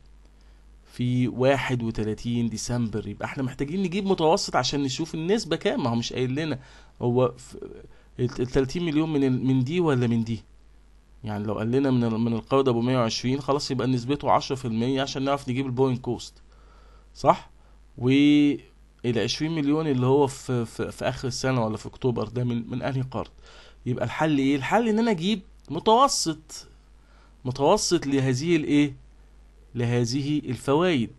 في 31 ديسمبر يبقى احنا محتاجين نجيب متوسط عشان نشوف النسبه كام ما هو مش قايل لنا هو ال 30 مليون من من دي ولا من دي يعني لو قال لنا من من القرض ابو 120 خلاص يبقى نسبته 10% عشان نعرف نجيب البوينت كوست صح و الى 20 مليون اللي هو في, في, في اخر السنه ولا في اكتوبر ده من من انهي قرض يبقى الحل ايه الحل ان انا اجيب متوسط متوسط لهذه الايه لهذه الفوائد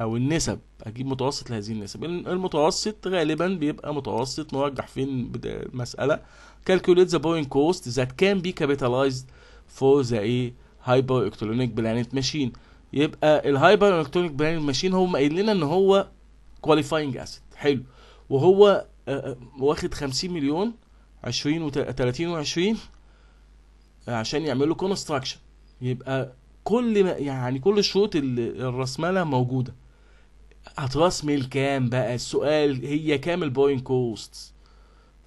او النسب اجيب متوسط لهذه النسب المتوسط غالبا بيبقى متوسط مرجح فين المساله calculate the borrowing cost that can be capitalized for the ايه هايبر الكترونيك بلانيت ماشين يبقى الهايبر الكترونيك بلانيت ماشين هو قايل لنا ان هو كواليفاينج اسيت حلو وهو آه، آه، واخد 50 مليون 20 و 30 و20 عشان يعملوا كونستراكشن يبقى كل ما يعني كل الشروط الراسمالة موجودة هتراس ميل كام بقى السؤال هي كام البوينت كوست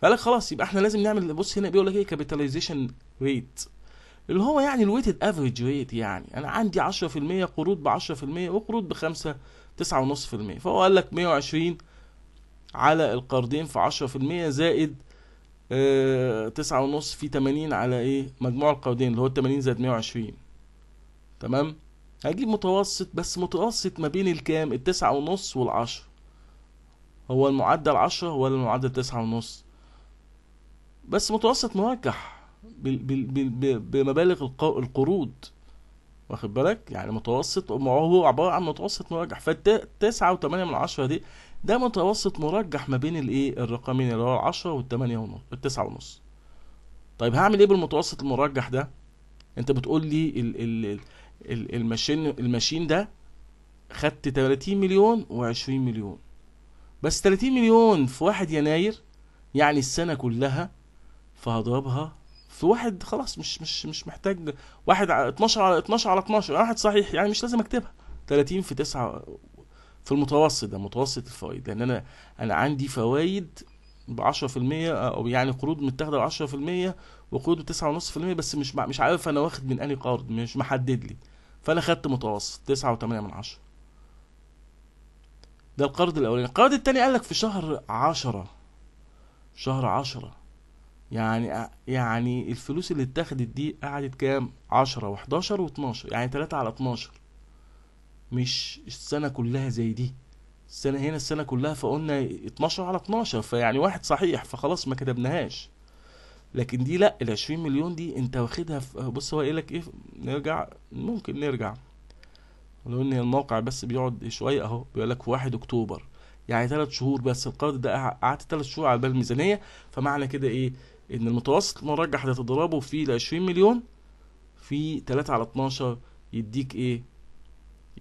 فقال خلاص يبقى احنا لازم نعمل بص هنا بيقول لك ايه كابيتاليزيشن ريت اللي هو يعني الويتد افريج ريت يعني انا عندي 10% قروض ب 10% وقروض ب 5 تسعة ونص في المية فهو قال لك مية وعشرين على القرضين في عشرة في المية زائد آه، تسعة ونص في تمانين على ايه مجموع القرضين اللي هو التمانين زائد مية وعشرين تمام هجيب متوسط بس متوسط ما بين الكام التسعة ونص والعشرة هو المعدل عشرة ولا المعدل تسعة ونص بس متوسط مرجح بمبالغ القروض واخد بالك يعني متوسط هو عباره عن متوسط مرجح فالتسعة وتمانية من عشرة دي ده متوسط مرجح ما بين الايه الرقمين اللي هو العشرة والتمانية ونص التسعة ونص طيب هعمل ايه بالمتوسط المرجح ده انت بتقول لي ال ال ال الماشين الماشين ده خدت 30 مليون و20 مليون بس 30 مليون في 1 يناير يعني السنة كلها فهضربها في واحد خلاص مش مش مش محتاج واحد على 12 على 12 على 12 واحد صحيح يعني مش لازم اكتبها 30 في 9 في المتوسط ده متوسط الفوائد لان انا انا عندي فوائد ب 10% او يعني قروض متاخده ب 10% وقروض ب 9.5% بس مش مش عارف انا واخد من انهي قرض مش محدد لي فانا خدت متوسط 9.8 من 10 ده القرض الاولاني القرض الثاني قال لك في شهر 10 شهر 10 يعني يعني الفلوس اللي اتاخدت دي قعدت كام عشره وحداشر واتناشر يعني تلاتة على اتناشر مش السنه كلها زي دي السنه هنا السنه كلها فقلنا اتناشر على اتناشر فيعني واحد صحيح فخلاص ما كتبناهاش لكن دي لا ال مليون دي انت واخدها في بص هو قايل لك ايه نرجع ممكن نرجع لو ان الموقع بس بيقعد شويه اهو بيقول لك واحد اكتوبر يعني ثلاث شهور بس القرض ده قعدت ثلاث شهور على بال الميزانيه فمعنى كده ايه ان المتوسط المرجح تضربه في ال 20 مليون في 3 على 12 يديك ايه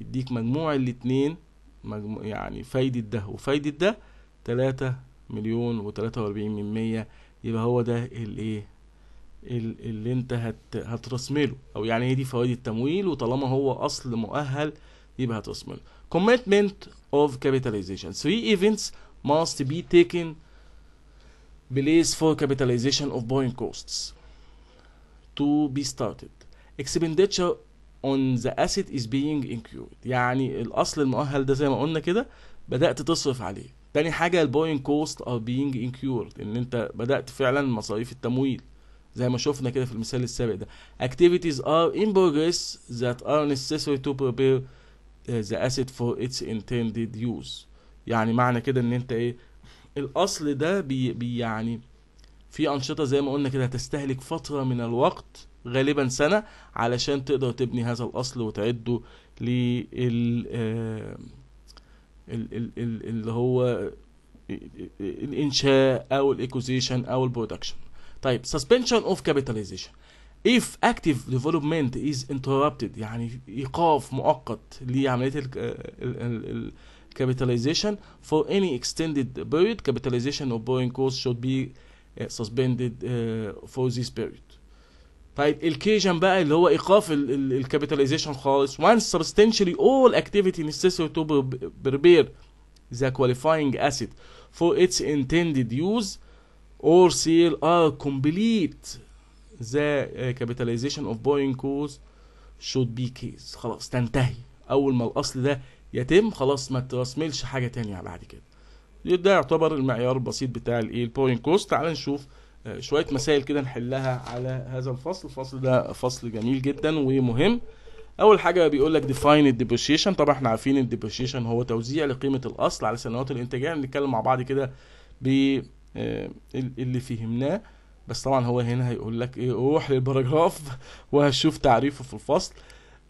يديك مجموع الاتنين مجمو يعني فايدة ده وفايدة ده 3 مليون و43 من 100 يبقى هو ده الايه اللي انت هت هترسمله او يعني هي دي فوائد التمويل وطالما هو اصل مؤهل يبقى هترسمله commitment of capitalization three events must be taken Beliefs for capitalization of borrowing costs to be started. Expenditure on the asset is being incurred يعني الأصل المؤهل ده زي ما قلنا كده بدأت تصرف عليه تاني حاجة البوينج costs are being incurred ان انت بدأت فعلا مصاريف التمويل زي ما شفنا كده في المثال السابق ده activities are in progress that are necessary to prepare uh, the asset for its intended use يعني معنى كده ان انت ايه الاصل ده بي, بي يعني في انشطه زي ما قلنا كده هتستهلك فتره من الوقت غالبا سنه علشان تقدر تبني هذا الاصل وتعده لل آه، اللي هو الانشاء او الايكوزيشن او البرودكشن طيب سسبنشن اوف كابيتاليزيشن if active development is interrupted يعني ايقاف مؤقت لعمليه آه، capitalization for any extended period capitalization of borrowing costs should be uh, suspended uh, for this period طيب الكيجن بقى اللي هو ايقاف الكابيتاليزيشن خالص once substantially all activity necessary to prepare the qualifying asset for its intended use or sale are complete the uh, capitalization of borrowing costs should be case خلاص تنتهي اول ما الاصل ده يتم خلاص ما ترسملش حاجه تانية بعد كده ده يعتبر المعيار البسيط بتاع الايه البوينت كوست تعال نشوف آه، شويه مسائل كده نحلها على هذا الفصل الفصل ده فصل جميل جدا ومهم اول حاجه بيقول لك ديفاين الديبريشيشن طبعا احنا عارفين الديبريشيشن هو توزيع لقيمه الاصل على سنوات الانتاجيه نتكلم مع بعض كده ب آه، اللي فهمناه بس طبعا هو هنا هيقول لك ايه روح للباراجراف وهشوف تعريفه في الفصل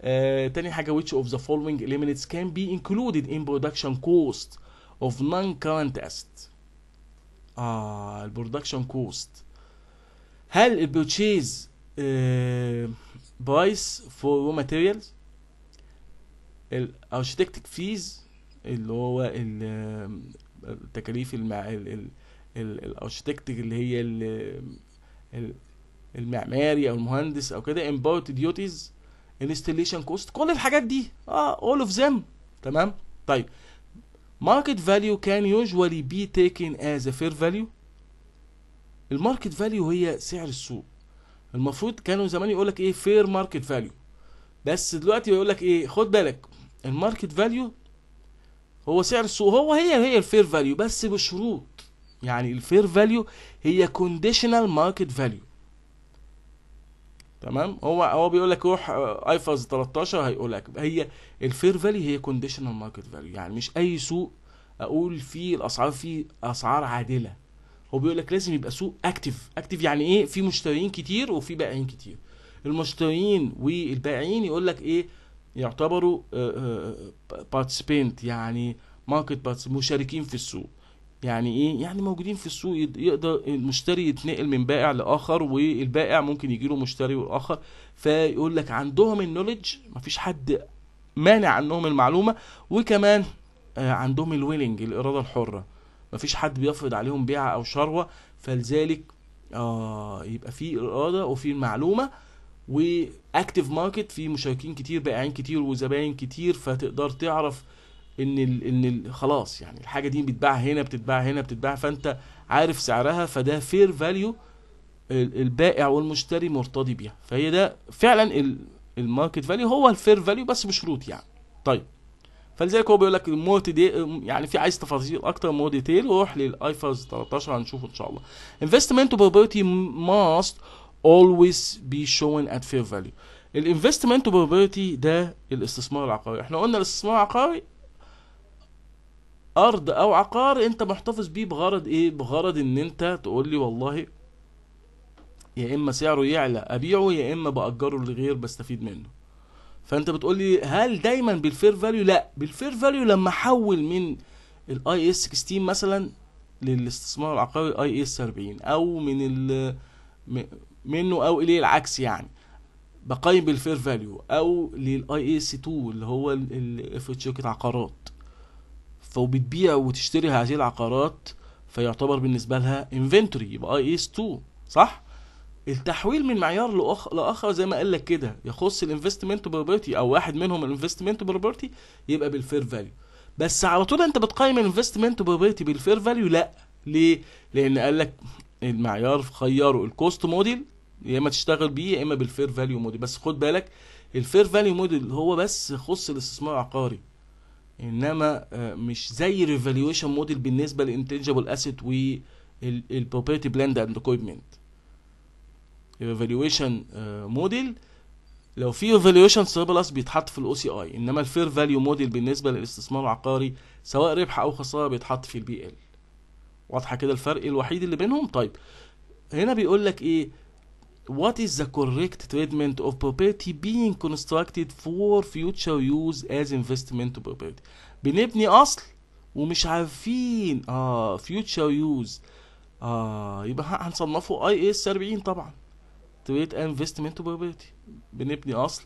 آه، تاني حاجه which of the following elements can be included in production cost of non-current asset اه البرودكشن كوست هل آه، price برايس فور رو ماتيريالز architectic فيز اللي هو التكاليف آه، المع... الاركتكت اللي هي المعماري او المهندس او كده امبورت ديوتيز انستليشن كوست كل الحاجات دي اه all of them تمام طيب market value can usually be taken as a fair value الماركت فاليو هي سعر السوق المفروض كانوا زمان يقول لك ايه فير ماركت فاليو بس دلوقتي بيقول لك ايه خد بالك الماركت فاليو هو سعر السوق هو هي هي الفير فاليو بس بشروط يعني الفير فاليو هي كونديشنال ماركت فاليو تمام هو هو بيقول لك روح آه، ايفاز 13 هيقول لك هي الفير فاليو هي كونديشنال ماركت فاليو يعني مش اي سوق اقول فيه الاسعار فيه اسعار عادله هو بيقول لك لازم يبقى سوق اكتف اكتف يعني ايه في مشترين كتير وفي بائعين كتير المشترين والبائعين يقول لك ايه يعتبروا بارتسبنت آه، آه، يعني ماركت بارتس مشاركين في السوق يعني ايه يعني موجودين في السوق يقدر المشتري يتنقل من بائع لاخر والبائع ممكن يجيله مشتري والاخر فيقول لك عندهم النولج مفيش حد مانع عنهم المعلومه وكمان آه، عندهم الويلنج الاراده الحره مفيش حد بيفرض عليهم بيع او شروه فلذلك آه يبقى في اراده وفي المعلومه واكتف ماركت في مشاركين كتير بائعين كتير وزباين كتير فتقدر تعرف ان الـ ان الـ خلاص يعني الحاجه دي بتتباع هنا بتتباع هنا بتتباع فانت عارف سعرها فده فير فاليو البائع والمشتري مرتضي بيها فهي ده فعلا الماركت فاليو هو الفير فاليو بس بشروط يعني طيب فلذلك هو بيقول لك مور دي يعني في عايز تفاصيل اكتر مور ديتيل روح للايفرز 13 هنشوفه ان شاء الله انفستمنت بروبرتي ماست اولويز بي شوين ات فير فاليو الانفستمنت بروبرتي ده الاستثمار العقاري احنا قلنا الاستثمار العقاري ارض او عقار انت محتفظ بيه بغرض ايه بغرض ان انت تقول لي والله يا اما سعره يعلى ابيعه يا اما باجره لغير بستفيد منه فانت بتقول لي هل دايما بالفير فاليو لا بالفير فاليو لما احول من الاي اس 16 مثلا للاستثمار العقاري اي اس 40 او من ال منه او اليه العكس يعني بقيم بالفير فاليو او للاي اس 2 اللي هو اف شركه عقارات فبتبيع وتشتري هذه العقارات فيعتبر بالنسبه لها انفنتوري يبقى اي اس 2 صح التحويل من معيار لاخر زي ما قال لك كده يخص الانفستمنت بروبرتي او واحد منهم الانفستمنت بروبرتي يبقى بالفير فاليو بس على طول انت بتقيم الانفستمنت بروبرتي بالفير فاليو لا ليه لان قال لك المعيار خيره الكوست موديل يا اما تشتغل بيه يا اما بالفير فاليو موديل بس خد بالك الفير فاليو موديل هو بس يخص الاستثمار العقاري انما آه، مش زي ريفالويشن موديل بالنسبه للانتنجبل اسيت والبروبرتي بلاند اند اكويبمنت ريفالويشن موديل لو في ريفالويشن سيربلس بيتحط في الاو سي اي انما الفير فاليو موديل بالنسبه للاستثمار العقاري سواء ربح او خساره بيتحط في البي ال واضحه كده الفرق الوحيد اللي بينهم طيب هنا بيقول لك ايه what is the correct treatment of property being constructed for future use as investment property بنبني اصل ومش عارفين اه future use اه يبقى هنصنفه اي اس 40 طبعا trade investment property بنبني اصل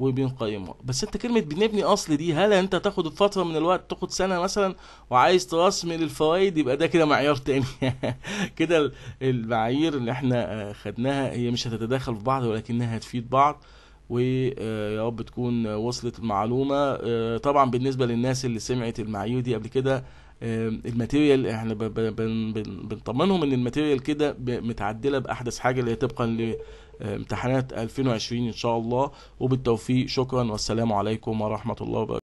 وبنقيمها بس انت كلمه بنبني اصل دي هل انت تاخد فتره من الوقت تاخد سنه مثلا وعايز ترسمل الفوائد يبقى ده كده معيار تاني كده المعايير اللي احنا آه، خدناها هي مش هتتداخل في بعض ولكنها هتفيد بعض ويا آه، رب تكون آه، وصلت المعلومه طبعا بالنسبه للناس اللي سمعت المعايير دي قبل كده الماتيريال احنا بنطمنهم ان الماتيريال كده متعدله باحدث حاجه اللي هي طبقا امتحانات 2020 إن شاء الله وبالتوفيق شكرا والسلام عليكم ورحمة الله وبركاته